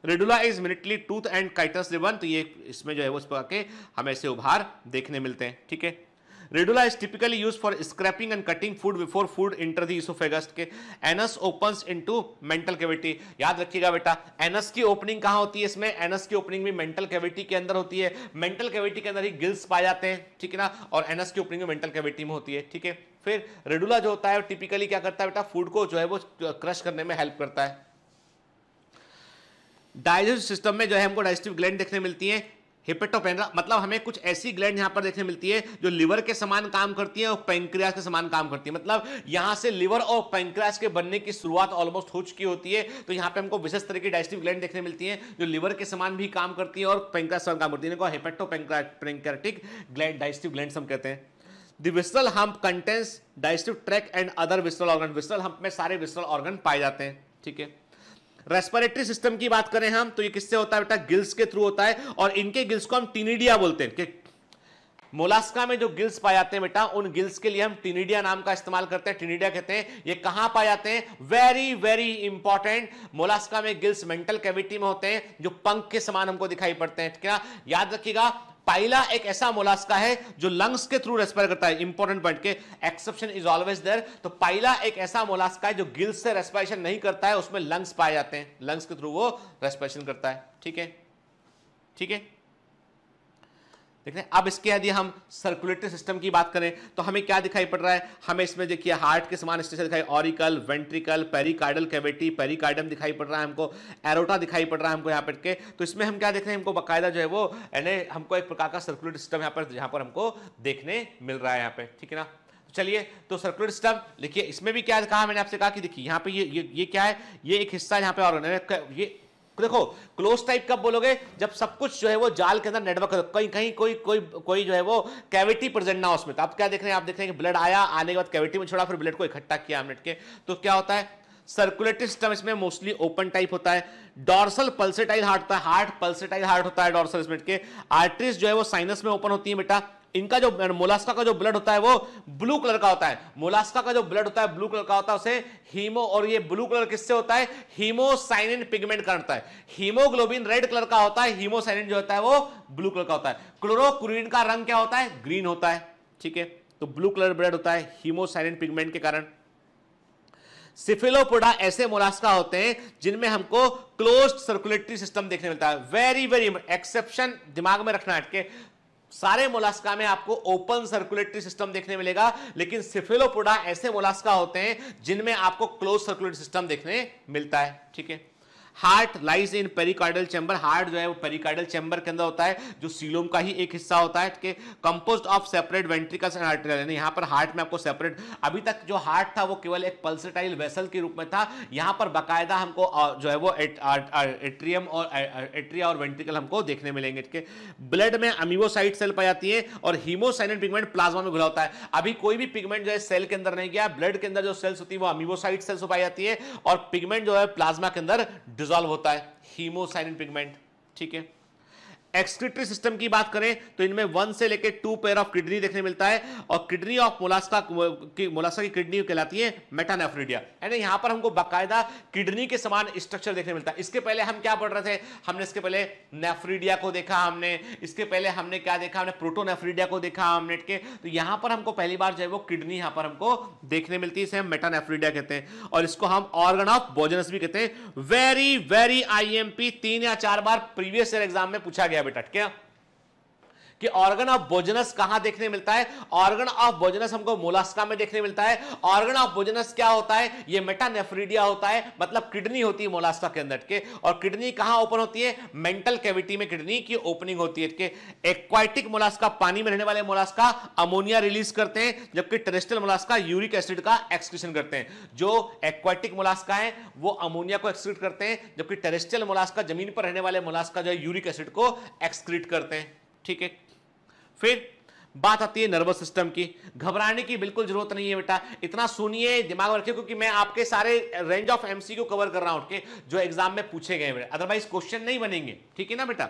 radula is minutely tooth and chitinous ribbon तो ये इसमें जो है वो इस प्रकार के हमें ऐसे उभार देखने मिलते हैं ठीक है radula is typically use for scraping and cutting food before food enter the oesophagus के anus open into mantle cavity याद रखिएगा बेटा एनस की ओपनिंग कहां होती है इसमें एनस की ओपनिंग भी मेंटल कैविटी के अंदर होती है मेंटल कैविटी के अंदर ही गिल्स पाए जाते हैं ठीक है ना और एनस की ओपनिंग मेंटल कैविटी में होती है ठीक है फिर रेडुला जो होता है टिपिकली क्या करता है बेटा फूड को जो है वो क्रश करने में हेल्प करता है डाइजेस्ट सिस्टम में जो है हमको डाइजेस्टिव ग्लैंड देखने मिलती हैं हिपेटोपेनरा मतलब हमें कुछ ऐसी ग्लैंड यहाँ पर देखने मिलती है जो लिवर के समान काम करती है और पेंक्रियास के समान काम करती है मतलब यहाँ से लिवर और पेंक्रियास के बनने की शुरुआत ऑलमोस्ट हो चुकी होती है तो यहाँ पे हमको विशेष तरह की डाइजेस्टिव ग्लैंड देखने मिलती है जो लिवर के समान भी काम करती है और पेंक्रियास समान काम करती है इनको हेपेटोपेंक्रेटिक ग्लैंड डाइजेस्टिव ग्लैंड हम कहते हैं the hump contains digestive track and other विस्टल organ विस्टल hump में सारे विस्टल ऑर्गन पाए जाते हैं ठीक है रेस्पिरेटरी सिस्टम की बात करें हम तो ये किससे होता है बेटा गिल्स के थ्रू होता है और इनके गिल्स को हम टीनिडिया बोलते हैं मोलास्का में जो गिल्स पाए जाते हैं बेटा उन गिल्स के लिए हम टिनिडिया नाम का इस्तेमाल करते हैं टिनिडिया कहते हैं ये कहां पाए जाते हैं वेरी वेरी इंपॉर्टेंट मोलास्का में गिल्स मेंटल कैविटी में होते हैं जो पंख के समान हमको दिखाई पड़ते हैं क्या याद रखिएगा पाइला एक ऐसा मोलास्का है जो लंग्स के थ्रू रेस्पायर करता है इंपॉर्टेंट पॉइंट के एक्सेप्शन इज ऑलवेज देयर तो पाइला एक ऐसा मोलास्का है जो गिल्स से रेस्पायरेशन नहीं करता है उसमें लंग्स पाए जाते हैं लंग्स के थ्रू वो रेस्पायरेशन करता है ठीक है ठीक है देख हैं अब इसके यदि हम सर्कुलेटरी सिस्टम की बात करें तो हमें क्या दिखाई पड़ रहा है हमें इसमें देखिए हार्ट के समान स्टेशन दिखाई auricle ventricle pericardial cavity pericardium दिखाई पड़ रहा है हमको एरोटा दिखाई पड़ रहा है हमको यहाँ पर के तो इसमें हम क्या देख रहे हैं हमको बाकायदा जो है वो यानी हमको एक प्रकार का सर्कुलेट सिस्टम यहाँ पर यहाँ पर हमको देखने मिल रहा है यहाँ पर ठीक है ना तो चलिए तो सर्कुलर सिस्टम देखिए इसमें भी क्या कहा मैंने आपसे कहा कि देखिए यहाँ पे ये ये ये क्या है ये एक हिस्सा यहाँ पे और ये देखो क्लोज टाइप कब बोलोगे जब सब कुछ जो है वो जाल के अंदर नेटवर्क कहीं कहीं कोई कोई कोई जो है वो कैविटी प्रेजेंट ना उसमें तो आप क्या देख रहे हैं आप देख रहे हैं कि ब्लड आया आने के बाद कैविटी में छोड़ा फिर ब्लड को इकट्ठा किया हमनेट के तो क्या होता है सर्कुलेटरी सिस्टम इसमें मोस्टली ओपन टाइप होता है डॉर्सल पल्सेटाइल हार्ट होता है हार्ट पल्सेटाइल हार्ट होता है डॉर्सल इसमें के आर्टरीज जो है वो साइनस में ओपन होती है बेटा इनका जो मोलास्का का जो ब्लड होता है वो ब्लू कलर का होता है मोलास्का का जो ब्लड होता है ब्लू कलर का होता है उसे हीमो और ये ब्लू कलर किससे होता है हीमोसाइनिन पिगमेंट का होता है हीमोग्लोबिन रेड कलर का होता है हीमोसाइनिन जो होता है वो ब्लू कलर का होता है क्लोरोक्रीन का रंग क्या होता है ग्रीन होता है ठीक है तो ब्लू कलर ब्लड होता है हीमोसाइनिन पिगमेंट के कारण सिफिलोपोडा ऐसे मोलास्का होते हैं जिनमें हमको क्लोज्ड सर्कुलेटरी सिस्टम देखने मिलता है वेरी वेरी एक्सेप्शन दिमाग में रखना हटके सारे मोलास्का में आपको ओपन सर्कुलेटरी सिस्टम देखने मिलेगा लेकिन सिफिलोपोडा ऐसे मोलास्का होते हैं जिनमें आपको क्लोज सर्कुलेटरी सिस्टम देखने मिलता है ठीक है heart lies in pericardial chamber heart जो है वो पेरिकार्डल चैम्बर के अंदर होता है जो सीलोम का ही एक हिस्सा होता है compose of separate ventricles and arterial यानी यहाँ पर हार्ट में आपको सेपरेट अभी तक जो हार्ट था वो केवल एक पल्सटाइल वेसल के रूप में था यहां पर बाकायदा हमको जो है वो एट्रियम और एट्रिया और वेंट्रिकल हमको देखने मिलेंगे ठीक है ब्लड में अमीबोसाइट सेल पाई जाती है और हीमोसाइनिन पिगमेंट प्लाज्मा में घुला होता है अभी कोई भी पिगमेंट जो है सेल के अंदर नहीं गया ब्लड के अंदर जो सेल्स होती है वो अमीबोसाइट सेल्स पाई जाती है और पिगमेंट जो है प्लाज्मा के अंदर डिजॉल्व होता है हीमोसाइनिन पिगमेंट ठीक है एक्सक्रिटरी सिस्टम की बात करें तो इनमें वन से लेकर टू पेयर ऑफ किडनी देखने मिलता है और किडनी ऑफ मोलास्का की मोलास्का की किडनी कहलाती है मेटानेफ्रिडिया यानी यहां पर हमको बाकायदा किडनी के समान स्ट्रक्चर देखने मिलता है इसके पहले हम क्या पढ़ रहे थे हमने इसके पहले नेफ्रिडिया को देखा हमने इसके पहले हमने क्या देखा हमने प्रोटोनेफ्रिडिया को देखा हमने के तो यहां पर हमको पहली बार जो है वो किडनी यहां पर हमको देखने मिलती है इसे हम कहते हैं और इसको हम ऑर्गन ऑफ बोजनस भी कहते हैं वेरी वेरी आईएमपी तीन या चार बार प्रीवियस ईयर एग्जाम में पूछा गया बेटा क्या कि ऑर्गन ऑफ बोजनस कहां देखने मिलता है ऑर्गन ऑफ बोजनस हमको मोलास्का में देखने मिलता है ऑर्गन ऑफ बोजनस क्या होता है ये मेटानेफ्रीडिया होता है मतलब किडनी होती है मोलास्का के अंदर के और किडनी कहां ओपन होती है मेंटल कैविटी में किडनी की ओपनिंग होती है एक्वाइटिक मोलास्का पानी में रहने वाले मोलास्का अमोनिया रिलीज करते हैं जबकि टेरेस्टल मोलास्का यूरिक एसिड का एक्सक्रीशन करते हैं जो एक्वाइटिक मोलास्का है वो अमोनिया को एक्सक्रीट करते हैं जबकि टेरेस्टल मोलास्का जमीन पर रहने वाले मोलास्का जो है यूरिक एसिड को एक्सक्रीट करते हैं ठीक है फिर बात आती है नर्वस सिस्टम की घबराने की बिल्कुल जरूरत नहीं है बेटा इतना सुनिए दिमाग रखिए क्योंकि मैं आपके सारे रेंज ऑफ एमसी को कवर कर रहा हूं जो एग्जाम में पूछे गए अदरवाइज क्वेश्चन नहीं बनेंगे ठीक है ना बेटा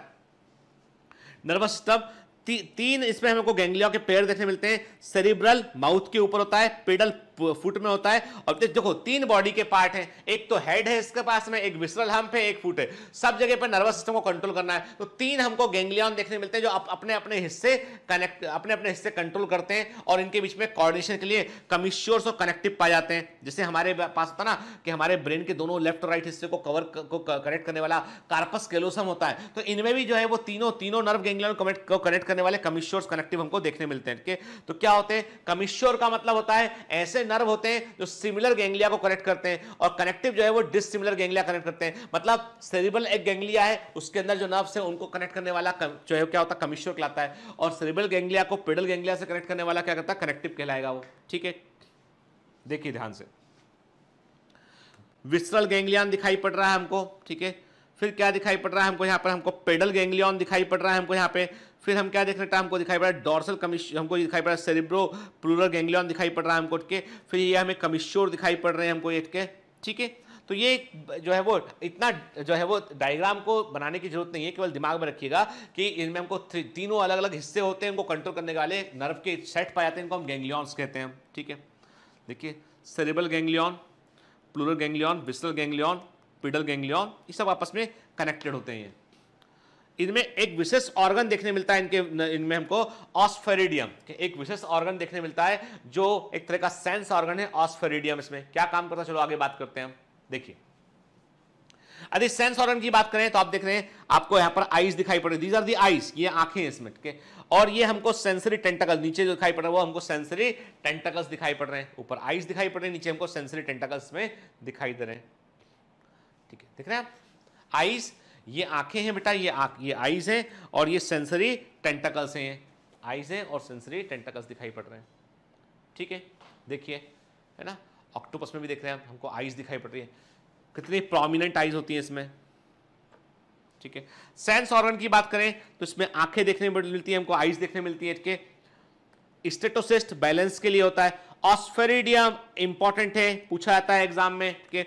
नर्वस सिस्टम ती, तीन इसमें हमको गैंगलिया के पेड़ देखने मिलते हैं सेरिब्रल माउथ के ऊपर होता है पेडल फुट में होता है और तो देखो तीन बॉडी के पार्ट हैं एक तो हेड है इसके पास में एक विसरल हम्प है एक फुट है सब जगह पर नर्वस सिस्टम को कंट्रोल करना है तो तीन हमको गेंगलियॉन देखने मिलते हैं जो अपने अपने हिस्से कनेक्ट अपने अपने हिस्से कंट्रोल करते हैं और इनके बीच में कॉर्डिनेशन के लिए कमिश्योर्स और कनेक्टिव पाए जाते हैं जैसे हमारे पास होता ना कि हमारे ब्रेन के दोनों लेफ्ट और राइट हिस्से को कवर को कनेक्ट करने वाला कार्पस केलोसम होता है तो इनमें भी जो है वो तीनों तीनों नर्व गैंग्लियन को कनेक्ट करने वाले कमिश्योर्स कनेक्टिव हमको देखने मिलते हैं तो क्या होते हैं कमिश्योर का मतलब होता है ऐसे नर्व होते हैं जो सिमिलर गैंग्लिया को कनेक्ट करते हैं और कनेक्टिव जो है वो डिसिमिलर गैंग्लिया कनेक्ट करते हैं मतलब सेरिबल एक गैंग्लिया है उसके अंदर जो नर्व्स है उनको कनेक्ट करने वाला जो है क्या होता है कमिश्वर कहलाता है और सेरिबल गैंग्लिया को पेडल गैंग्लिया से कनेक्ट करने वाला क्या करता है कनेक्टिव कहलाएगा वो ठीक है देखिए ध्यान से विस्तरल गैंग्लियान दिखाई पड़ रहा है हमको ठीक है फिर क्या दिखाई पड़ रहा है हमको यहाँ पर हमको पेडल गैंग्लियन दिखाई पड़ रहा है हमको यहाँ पे फिर हम क्या देख रहे हैं हमको दिखाई पड़ रहा है डॉर्सल कमिश हमको दिखाई पड़ रहा है सेरिब्रो प्लूरल गैंग्लियन दिखाई पड़ रहा है हमको के फिर ये हमें कमिश्योर दिखाई पड़ रहे हैं हमको एट के ठीक है तो ये जो है वो इतना जो है वो डायग्राम को बनाने की जरूरत नहीं है केवल दिमाग में रखिएगा कि इनमें हमको तीनों अलग अलग हिस्से होते हैं उनको कंट्रोल करने वाले नर्व के सेट पाए जाते हैं इनको हम गैंग्लियॉन्स कहते हैं ठीक है देखिए सेरेबल गैंग्लियॉन प्लूरल गैंग्लियॉन विस्टल गैंग्लियॉन पिडल गैंग्लियॉन ये सब आपस में कनेक्टेड होते हैं इनमें एक विशेष ऑर्गन देखने मिलता है इनके इनमें हमको ऑस्फेरिडियम एक विशेष ऑर्गन देखने मिलता है जो एक तरह का सेंस ऑर्गन है ऑस्फेरिडियम इसमें क्या काम करता है चलो आगे बात करते हैं हम देखिए यदि सेंस ऑर्गन की बात करें तो आप देख रहे हैं आपको यहां पर आईज दिखाई पड़ रही दीज आर दी आइस ये आंखें हैं इसमें ठीक है और ये हमको सेंसरी टेंटकल नीचे जो दिखाई पड़ रहा है वो हमको सेंसरी टेंटकल्स दिखाई पड़ रहे हैं ऊपर आईज दिखाई पड़ रही है नीचे हमको सेंसरी टेंटकल्स में दिखाई दे रहे हैं ठीक है देख रहे हैं आप आईज ये आंखें हैं बेटा ये आँख ये आईज हैं और ये सेंसरी टेंटकल्स हैं आईज हैं और सेंसरी टेंटकल्स दिखाई पड़ रहे हैं ठीक है देखिए है ना ऑक्टोपस में भी देख रहे हैं हमको आईज दिखाई पड़ रही है कितनी प्रोमिनेंट आईज होती है इसमें ठीक है सेंस ऑर्गन की बात करें तो इसमें आंखें देखने मिलती है हमको आईज देखने मिलती है इसके स्टेटोसिस्ट बैलेंस के लिए होता है ऑस्फेरिडियम इंपॉर्टेंट है पूछा जाता है एग्जाम में ठीक है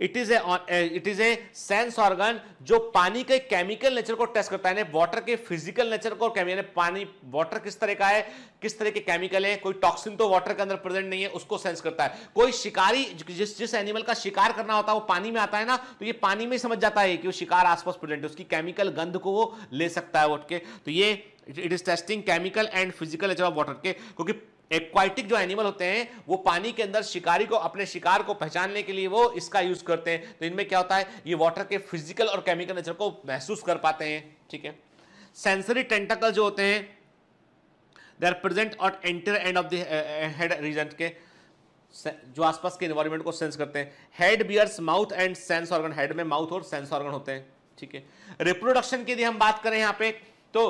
it is it is a sense organ जो पानी के केमिकल नेचर को टेस्ट करता है यानी वाटर के फिजिकल नेचर को यानी पानी वाटर किस तरह का है किस तरह के केमिकल है कोई टॉक्सिन तो वाटर के अंदर प्रेजेंट नहीं है उसको सेंस करता है कोई शिकारी जिस जिस एनिमल का शिकार करना होता है वो पानी में आता है ना तो ये पानी में समझ जाता है कि वो शिकार आसपास प्रेजेंट है उसकी केमिकल गंध को वो ले सकता है वोट के तो ये it is testing chemical and physical nature of water के क्योंकि एक्वाइटिक जो एनिमल होते हैं वो पानी के अंदर शिकारी को अपने शिकार को पहचानने के लिए वो इसका यूज करते हैं तो इनमें क्या होता है ये वाटर के फिजिकल और केमिकल नेचर को महसूस कर पाते हैं ठीक है सेंसरी टेंटाकल जो होते हैं they are present at anterior end of the head region के जो आसपास के इन्वायरमेंट को सेंस करते हैं head bears mouth and sense organ head में माउथ और सेंस ऑर्गन होते हैं ठीक है रिप्रोडक्शन की यदि हम बात करें यहां पे तो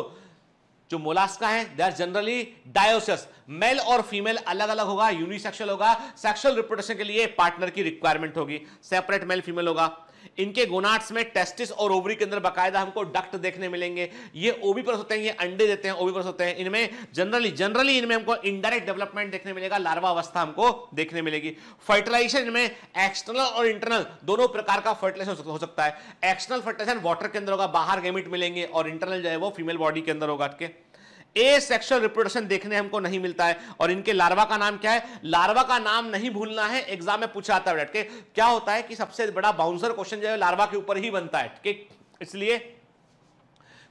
जो मोलास्का है they are generally dioecious male और फीमेल अलग अलग होगा यूनिसेक्सुअल होगा सेक्सुअल रिप्रोडक्शन के लिए पार्टनर की रिक्वायरमेंट होगी सेपरेट मेल फीमेल होगा इनके गोनाट्स में टेस्टिस और ओवरी के अंदर बाकायदा हमको डक्ट देखने मिलेंगे ये ओवी होते हैं ये अंडे देते हैं ओवी होते हैं इनमें जनरली जनरली इनमें हमको इनडायरेक्ट डेवलपमेंट देखने मिलेगा लार्वा अवस्था हमको देखने मिलेगी फर्टिलाइजेशन इनमें एक्सटर्नल और इंटरनल दोनों प्रकार का फर्टिलाइजेशन हो सकता है एक्सटर्नल फर्टिलाइजेशन वाटर के अंदर होगा बाहर गेमिट मिलेंगे और इंटरनल जो है वो फीमेल बॉडी के अंदर होगा है ए सेक्शुअल रिप्रोडक्शन देखने हमको नहीं मिलता है और इनके लार्वा का नाम क्या है लार्वा का नाम नहीं भूलना है एग्जाम में पूछा आता है क्या होता है कि सबसे बड़ा बाउंसर क्वेश्चन जो है लार्वा के ऊपर ही बनता है ठीक इसलिए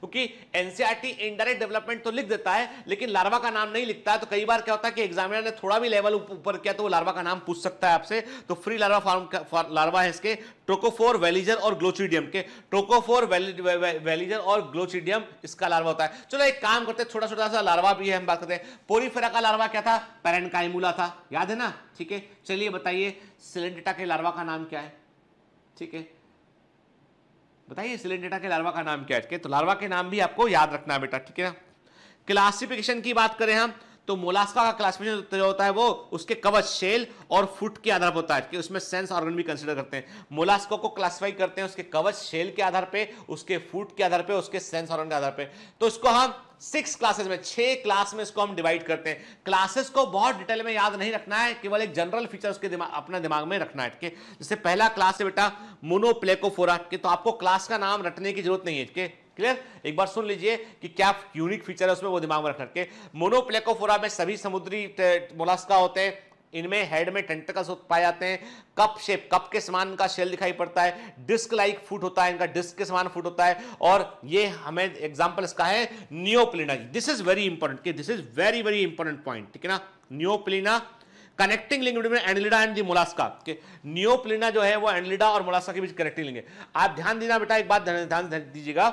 क्योंकि एनसीआरटी इनडायरेक्ट डेवलपमेंट तो लिख देता है लेकिन लार्वा का नाम नहीं लिखता है तो कई बार क्या होता है कि एग्जामिनर ने थोड़ा भी लेवल ऊपर किया तो वो लार्वा का नाम पूछ सकता है आपसे तो फ्री लार्वा फार्म लार्वा है इसके ट्रोकोफोर वेलिजर और ग्लोचिडियम के ट्रोकोफोर वेलिजर और ग्लोचिडियम इसका लार्वा होता है चलो एक काम करते हैं छोटा छोटा सा लार्वा भी है हम बात करते हैं पोरीफेरा का लार्वा क्या था पेरेंकाइमूला था याद है ना ठीक है चलिए बताइए सिलेंडेटा के लार्वा का नाम क्या है ठीक है बताइए सिलेंडेटा के लार्वा का नाम क्या है तो लार्वा के नाम भी आपको याद रखना है बेटा ठीक है ना क्लासिफिकेशन की बात करें हम तो मोलास्का का क्लासिफिकेशन जो होता है वो उसके कवच शेल और फुट के आधार पर होता है कि उसमें सेंस ऑर्गन भी कंसिडर करते हैं मोलास्का को क्लासिफाई करते हैं उसके कवच शेल के आधार पर उसके फुट के आधार पर उसके सेंस ऑर्गन के आधार पर तो इसको हम सिक्स क्लासेस में छह क्लास में इसको हम डिवाइड करते हैं क्लासेस को बहुत डिटेल में याद नहीं रखना है केवल एक जनरल फीचर उसके दिमाग अपना दिमाग में रखना है ठीक है जैसे पहला क्लास है बेटा मोनोप्लेकोफोरा के तो आपको क्लास का नाम रटने की जरूरत नहीं है ठीक है क्लियर एक बार सुन लीजिए कि क्या यूनिक फीचर है उसमें वो दिमाग में रख करके मोनोप्लेकोफोरा में सभी समुद्री मोलास्का होते हैं इनमें हेड में टेंटकल्स पाए जाते हैं कप शेप कप के समान का शेल दिखाई पड़ता है डिस्क लाइक फूट होता है इनका डिस्क के समान फूट होता है और ये हमें एग्जाम्पल इसका है Neopilina this is very important this is very very important point ठीक है ना Neopilina connecting link between annelida and the mollusca Neopilina जो है वो एंडलिडा और मोलास्का के बीच कनेक्टिंग लिंग है आप ध्यान देना बेटा एक बात ध्यान दीजिएगा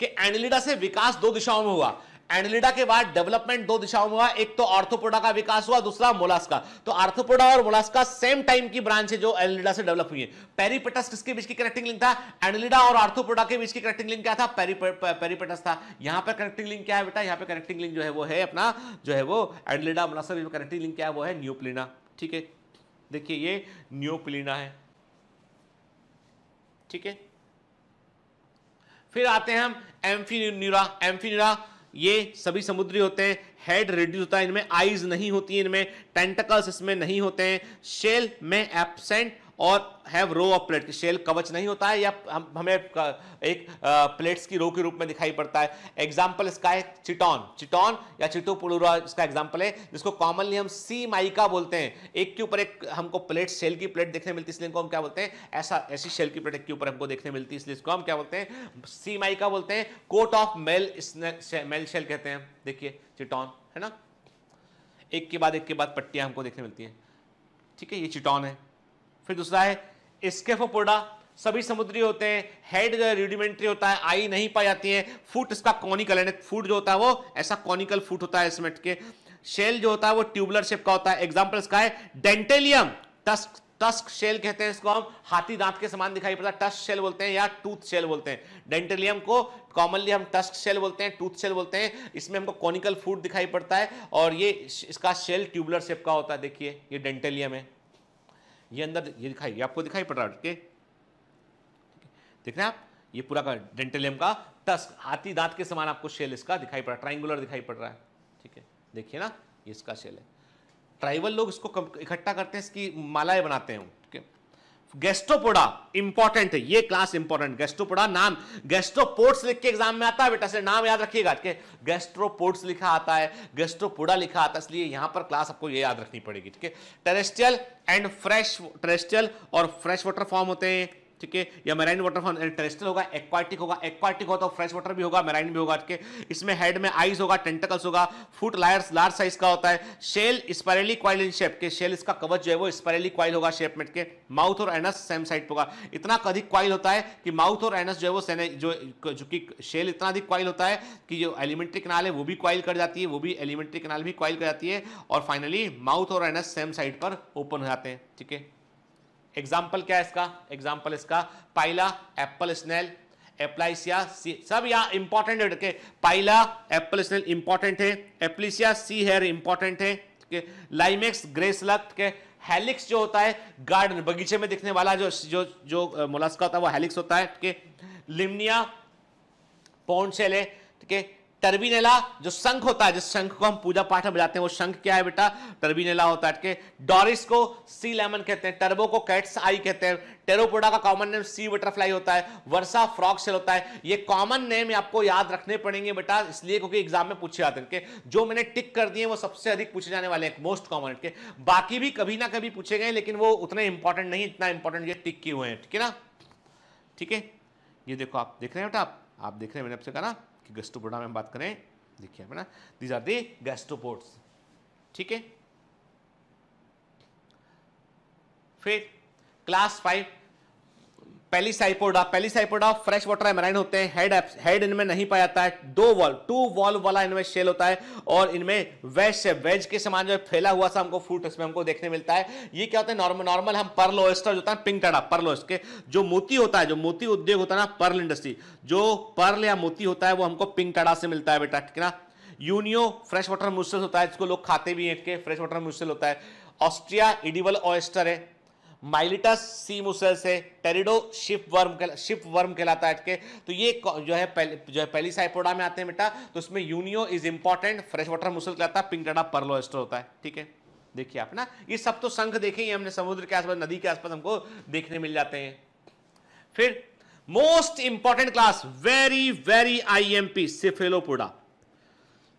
कि एनलिडा से विकास दो दिशाओं में हुआ एनलिडा के बाद डेवलपमेंट दो दिशाओं में हुआ एक तो ऑर्थोपोडा का विकास हुआ दूसरा मोलास्का तो ऑर्थोपोडा और मोलास्का सेम टाइम की ब्रांच है जो एनलिडा से डेवलप हुई है पेरीपेटस किसके बीच की कनेक्टिंग लिंक था एनलिडा और ऑर्थोपोडा के बीच की कनेक्टिंग लिंक क्या था पेरीपेटस था यहां पर कनेक्टिंग लिंक क्या है बेटा यहां पर कनेक्टिंग लिंक जो है वो है अपना जो है वो एनलिडा मोलास्का कनेक्टिंग लिंक क्या है वो है न्यूप्लिना ठीक है देखिए ये न्यूप्लिना है ठीक है फिर आते हैं हम एम्फीन्यूरा एम्फीन्यूरा ये सभी समुद्री होते हैं हेड रिड्यूस होता है इनमें आईज नहीं होती इनमें टेंटकल्स इसमें नहीं होते हैं शेल में एबसेंट और have row of plate shell कवच नहीं होता है या हम हमें एक प्लेट्स की रो के रूप में दिखाई पड़ता है एग्जाम्पल इसका है चिटॉन चिटॉन या पुलुरा इसका एग्जाम्पल है जिसको कॉमनली हम सी माइका बोलते हैं एक के ऊपर एक हमको प्लेट शेल की प्लेट देखने मिलती है इसलिए हम क्या बोलते हैं ऐसा ऐसी शेल की प्लेट एक के ऊपर हमको देखने मिलती है इसलिए इसको हम क्या बोलते हैं सी माइका बोलते हैं coat of mail mail shell कहते हैं देखिए चिटॉन है ना एक के बाद एक के बाद पट्टियां हमको देखने मिलती हैं ठीक है ये चिटॉन है फिर दूसरा है स्केफोपोडा सभी समुद्री होते हैं हेड रूडिमेंट्री होता है आई नहीं पाई जाती है फूट इसका कॉनिकल यानी फूट जो होता है वो ऐसा कॉनिकल फूट होता है इसमें के शेल जो होता है वो ट्यूबुलर शेप का होता है एग्जाम्पल इसका है डेंटेलियम टस्क टस्क शेल कहते हैं इसको हम हाथी दांत के समान दिखाई पड़ता है टस्क शेल बोलते हैं या टूथ शेल बोलते हैं डेंटेलियम को कॉमनली हम टस्क शेल बोलते हैं टूथ शेल बोलते हैं इसमें हमको कॉनिकल फूट दिखाई पड़ता है और ये इसका शेल ट्यूबुलर शेप का होता है देखिए ये डेंटेलियम है ये अंदर ये दिखाई ये आपको दिखाई पड़ रहा है देख रहे हैं आप ये पूरा का डेंटेलियम का टस्क हाथी दांत के समान आपको शेल इसका दिखाई पड़ रहा है ट्राइंगुलर दिखाई पड़ रहा है ठीक है देखिए ना ये इसका शेल है ट्राइबल लोग इसको इकट्ठा करते हैं इसकी मालाएं बनाते हैं गेस्टोपोडा इंपॉर्टेंट है ये क्लास इंपॉर्टेंट गेस्टोपोडा नाम गेस्टोपोर्ट्स लिख के एग्जाम में आता है बेटा से नाम याद रखिएगा कि गेस्ट्रोपोर्ट्स लिखा आता है गेस्टोपोडा लिखा आता है इसलिए यहां पर क्लास आपको ये याद रखनी पड़ेगी ठीक है टेरेस्ट्रियल एंड फ्रेश टेरेस्ट्रियल और फ्रेश वाटर फॉर्म होते हैं ठीक है या मेराइन वाटर टेरेस्टल होगा एक्वाटिक होगा एक्वाटिक होगा तो फ्रेश वाटर भी होगा मेराइन भी होगा ठीक है इसमें हेड में आइज होगा टेंटकल्स होगा फुट लायर्स लार्ज साइज का होता है shell spirally coil in shape के शेल इसका कवच जो है वो स्पायरली क्वाइल होगा शेप में के माउथ और एनस सेम साइड पर होगा इतना अधिक क्वाइल होता है कि माउथ और एनस जो है वो सेने जो जो कि शेल इतना अधिक क्वाइल होता है कि जो एलिमेंट्री कनाल है वो भी क्वाइल कर जाती है वो भी एलिमेंट्री कनाल भी क्वाइल कर जाती है और फाइनली माउथ और एनस सेम साइड पर ओपन हो जाते हैं ठीक है एग्जाम्पल क्या है इसका एग्जाम्पल इसका पाइला एप्पल स्नेल एप्लाइसिया सी सब यहाँ इंपॉर्टेंट है पाइला एप्पल स्नेल इंपॉर्टेंट है एप्लीसिया सी हेयर इंपॉर्टेंट है लाइमेक्स ग्रेसलक के हेलिक्स जो होता है गार्डन बगीचे में दिखने वाला जो जो जो मोलास्का होता है वो हेलिक्स होता है ठीक है लिमनिया पोन्सेल है ठीक है टर्बिनेला जो शंख होता है जिस शंख को हम पूजा पाठ में बजाते हैं वो शंख क्या है बेटा टर्बिनेला होता है के डॉरिस को सी लेमन कहते हैं टर्बो को कैट्स आई कहते हैं टेरोपोडा का कॉमन नेम सी बटरफ्लाई होता है वर्षा फ्रॉक सेल होता है ये कॉमन नेम आपको याद रखने पड़ेंगे बेटा इसलिए क्योंकि एग्जाम में पूछे जाते हैं जो मैंने टिक कर दिए वो सबसे अधिक पूछे जाने वाले हैं मोस्ट कॉमन के बाकी भी कभी ना कभी पूछे गए लेकिन वो उतने इंपॉर्टेंट नहीं इतना इंपॉर्टेंट ये टिक किए हुए हैं ठीक है ना ठीक है ये देखो आप देख रहे हैं बेटा आप देख रहे हैं मैंने आपसे कहा ना कि गैस्ट्रोपोडा में हम बात करें देखिए अपना दीज आर दी गैस्ट्रोपोड्स ठीक है फिर क्लास फाइव पहली साइपोडा पहली साइपोडा फ्रेश वाटर एमराइन होते हैं हेड हेड इनमें नहीं पाया जाता है दो वॉल टू वॉल वाला इनमें शेल होता है और इनमें वेज से वेज के समान जो है फैला हुआ सा हमको फ्रूट इसमें हमको देखने मिलता है ये क्या होता है नॉर्मल नॉर्मल हम पर्ल जो होता है पिंक टाटा पर्ल ओएस्टर के जो मोती होता है जो मोती उद्योग होता है ना पर्ल इंडस्ट्री जो पर्ल या मोती होता है वो हमको पिंक टाटा से मिलता है बेटा ठीक है ना यूनियो फ्रेश वाटर म्यूसल होता है जिसको लोग खाते भी हैं फ्रेश वाटर म्यूसल होता है ऑस्ट्रिया इडिवल ऑयस्टर है माइलिटस सी मुसल से Teredo ship worm ship worm कहलाता है के तो ये जो है पहले जो है पहली साइपोडा में आते हैं बेटा तो इसमें Unio is important fresh water mussel कहलाता है पिंकडाना परलोएस्टर होता है ठीक है देखिए आप ना ये सब तो संघ देखे ही हमने समुद्र के आसपास नदी के आसपास हमको देखने मिल जाते हैं फिर most important class very very I M P Cephalopoda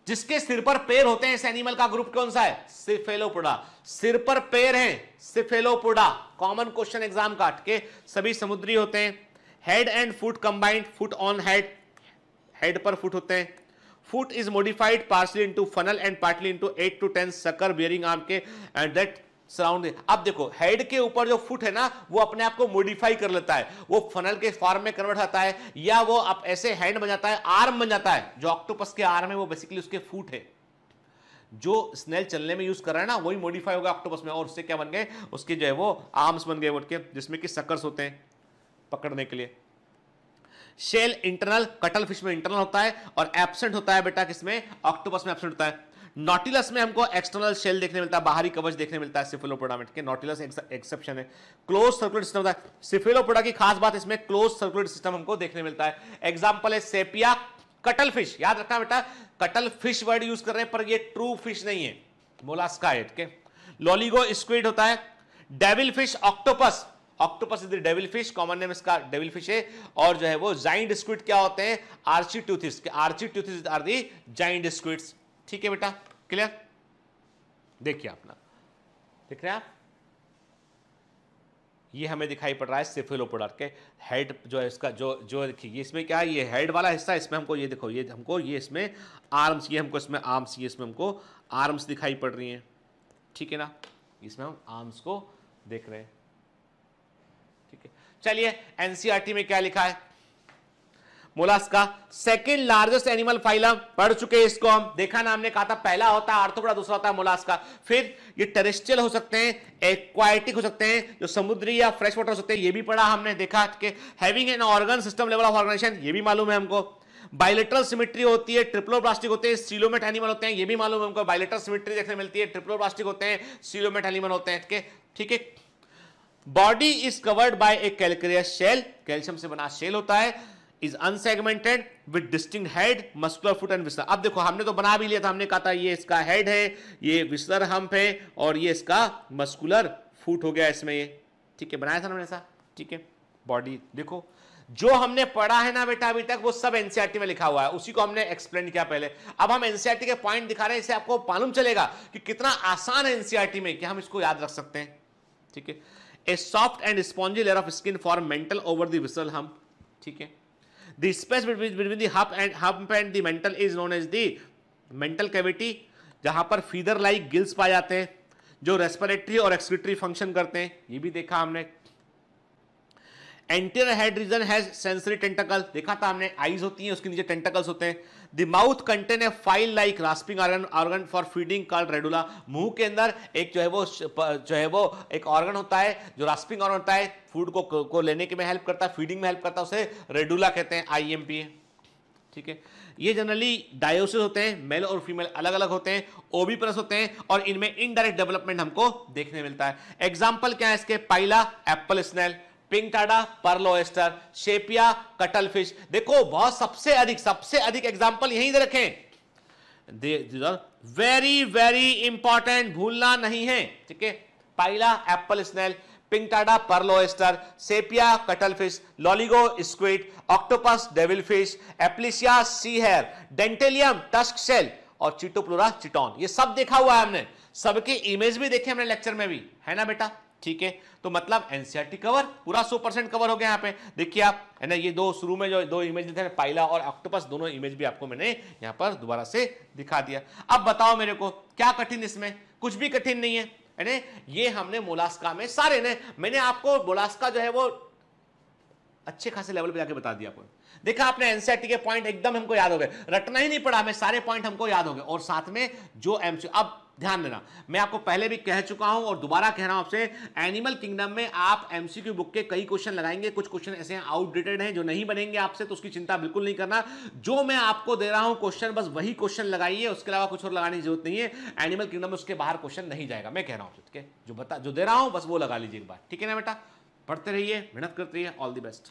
जिसके सिर पर पैर होते हैं इस एनिमल का ग्रुप कौन सा है सिफेलोपोडा सिर पर पैर हैं सिफेलोपोडा कॉमन क्वेश्चन एग्जाम काट के सभी समुद्री होते हैं head and foot combined foot on head head पर फुट होते हैं foot is modified partly into funnel and partly into eight to ten sucker bearing arm के एंड दैट सराउंडिंग अब देखो हेड के ऊपर जो फुट है ना वो अपने आप को मॉडिफाई कर लेता है वो फनल के फॉर्म में कन्वर्ट होता है या वो आप ऐसे हैंड बन जाता है आर्म बन जाता है जो ऑक्टोपस के आर्म है वो बेसिकली उसके फुट है जो स्नेल चलने में यूज कर रहा है ना वही मॉडिफाई होगा ऑक्टोपस में और उससे क्या बन गए उसके जो है वो आर्म्स बन गए के जिसमें कि सकर्स होते हैं पकड़ने के लिए शेल इंटरनल कटल फिश में इंटरनल होता है और एबसेंट होता है बेटा किसमें ऑक्टोपस में एबसेंट होता है नॉटिलस में हमको एक्सटर्नल शेल देखने मिलता है बाहरी कवच देखने मिलता है सिफिलोपोडामेंट के नॉटिलस एक्सेप्शन है क्लोज सर्कुलर सिस्टम होता है सिफिलोपोडा की खास बात इसमें क्लोज सर्कुलर सिस्टम हमको देखने मिलता है एग्जाम्पल है सेपिया कटल फिश याद रखना बेटा कटल फिश वर्ड यूज कर रहे हैं पर ये ट्रू फिश नहीं है मोलास्का है ठीक लॉलीगो स्क्विड होता है devil fish octopus octopus is the devil fish common name इसका डेविल फिश है और जो है वो जाइंट स्क्विड क्या होते हैं Architeuthis Architeuthis are the giant squids ठीक है बेटा क्लियर देखिए अपना देख रहे हैं आप ये हमें दिखाई पड़ रहा है सिफिलोपोडा के हेड जो है इसका जो जो देखिए इसमें क्या है ये हेड वाला हिस्सा इसमें हमको ये देखो ये हमको ये इसमें आर्म्स ये हमको इसमें आर्म्स ये इसमें हमको आर्म्स दिखाई पड़ रही हैं ठीक है ना इसमें हम आर्म्स को देख रहे हैं ठीक है चलिए एनसीआरटी e में क्या लिखा है मोलास का सेकेंड लार्जेस्ट एनिमल फाइलम पढ़ चुके हैं इसको हम देखा ना हमने कहा था पहला होता है आर्थोपोडा दूसरा होता है मोलास का फिर ये टेरेस्ट्रियल हो सकते हैं एक्वाटिक हो सकते हैं जो समुद्री या फ्रेश वाटर हो सकते हैं ये भी पढ़ा हमने देखा कि having an organ system level of organisation ये भी मालूम है हमको बायोलेटरल सिमिट्री होती है प्लास्टिक होते हैं सीलोमेट एनिमल होते हैं ये भी मालूम है हमको बायोलेटरल सिमिट्री देखने मिलती है प्लास्टिक होते हैं सीलोमेट एनिमल होते हैं ठीक है body is covered by a calcareous shell calcium से बना शेल होता है is unsegmented with distinct head muscular foot and visceral अब देखो हमने तो बना भी लिया था हमने कहा था ये इसका हेड है ये विस्तर हम्प है और ये इसका मस्कुलर फुट हो गया इसमें ये ठीक है बनाया था ना ऐसा ठीक है बॉडी देखो जो हमने पढ़ा है ना बेटा अभी तक वो सब एनसीआरटी e में लिखा हुआ है उसी को हमने एक्सप्लेन किया पहले अब हम एनसीआरटी e के पॉइंट दिखा रहे हैं इससे आपको मालूम चलेगा कि कितना आसान है एनसीआरटी e में कि हम इसको याद रख सकते हैं ठीक है a soft and spongy layer of skin for mantle over the visceral हम ठीक है The space between between the hump and hump and the mental is known as the mental cavity जहाँ पर फीदर लाइक गिल्स पाए जाते हैं जो respiratory और एक्सक्यूटरी फंक्शन करते हैं ये भी देखा हमने anterior head region has sensory tentacle देखा था हमने आईज होती है उसके नीचे टेंटकल्स होते हैं the mouth contain a file like rasping organ organ for feeding call radula मुंह के अंदर एक जो है वो जो है वो एक ऑर्गन होता है जो रास्पिंग ऑर्गन होता है फूड को को लेने के में हेल्प करता है फीडिंग में हेल्प करता है उसे रेडुला कहते हैं आई एम पी ठीक है ये जनरली डायोसिस होते हैं मेल और फीमेल अलग अलग होते हैं ओबी प्लस होते हैं और इनमें इनडायरेक्ट डेवलपमेंट हमको देखने मिलता है एग्जाम्पल क्या है इसके Pila apple snail Pinctada pearl Sepia cuttle fish देखो बहुत सबसे अधिक सबसे अधिक एग्जाम्पल यहीं रखें वेरी वेरी इंपॉर्टेंट भूलना नहीं है ठीक है Pila apple snail Pinctada pearl oyster Sepia cuttlefish Loligo squid octopus devil fish Aplysia sea hare Dentalium tusk shell और चिटोप्लोरा चिटोन ये सब देखा हुआ है हमने सबके इमेज भी देखे हमने लेक्चर में भी है ना बेटा ठीक है तो मतलब एनसीआरटी कवर पूरा 100 परसेंट कवर हो गया यहाँ पे देखिए आप है ना ये दो शुरू में जो दो इमेज थे पाइला और ऑक्टोपस दोनों इमेज भी आपको मैंने यहाँ पर दोबारा से दिखा दिया अब बताओ मेरे को क्या कठिन इसमें कुछ भी कठिन नहीं है ने? ये हमने मोलास्का में सारे ने मैंने आपको मोलास्का जो है वो अच्छे खासे लेवल पे जाके बता दिया आपको देखा आपने एनसीआरटी के पॉइंट एकदम हमको याद हो गए रटना ही नहीं पड़ा हमें सारे पॉइंट हमको याद हो गए और साथ में जो एमसीक्यू अब ध्यान देना मैं आपको पहले भी कह चुका हूं और दोबारा कह रहा हूं आपसे एनिमल किंगडम में आप एमसीक्यू बुक के कई क्वेश्चन लगाएंगे कुछ क्वेश्चन ऐसे आउटडेटेड हैं जो नहीं बनेंगे आपसे तो उसकी चिंता बिल्कुल नहीं करना जो मैं आपको दे रहा हूं क्वेश्चन बस वही क्वेश्चन लगाइए उसके अलावा कुछ और लगाने की जरूरत नहीं है एनिमल किंगडम में उसके बाहर क्वेश्चन नहीं जाएगा मैं कह रहा हूं ठीक है जो बता जो दे रहा हूं बस वो लगा लीजिए एक बार ठीक है ना बेटा पढ़ते रहिए मेहनत करते रहिए all the best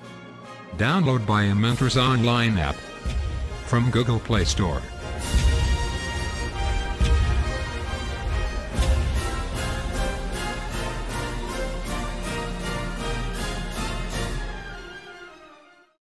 Download by a Mentors online app from Google Play Store.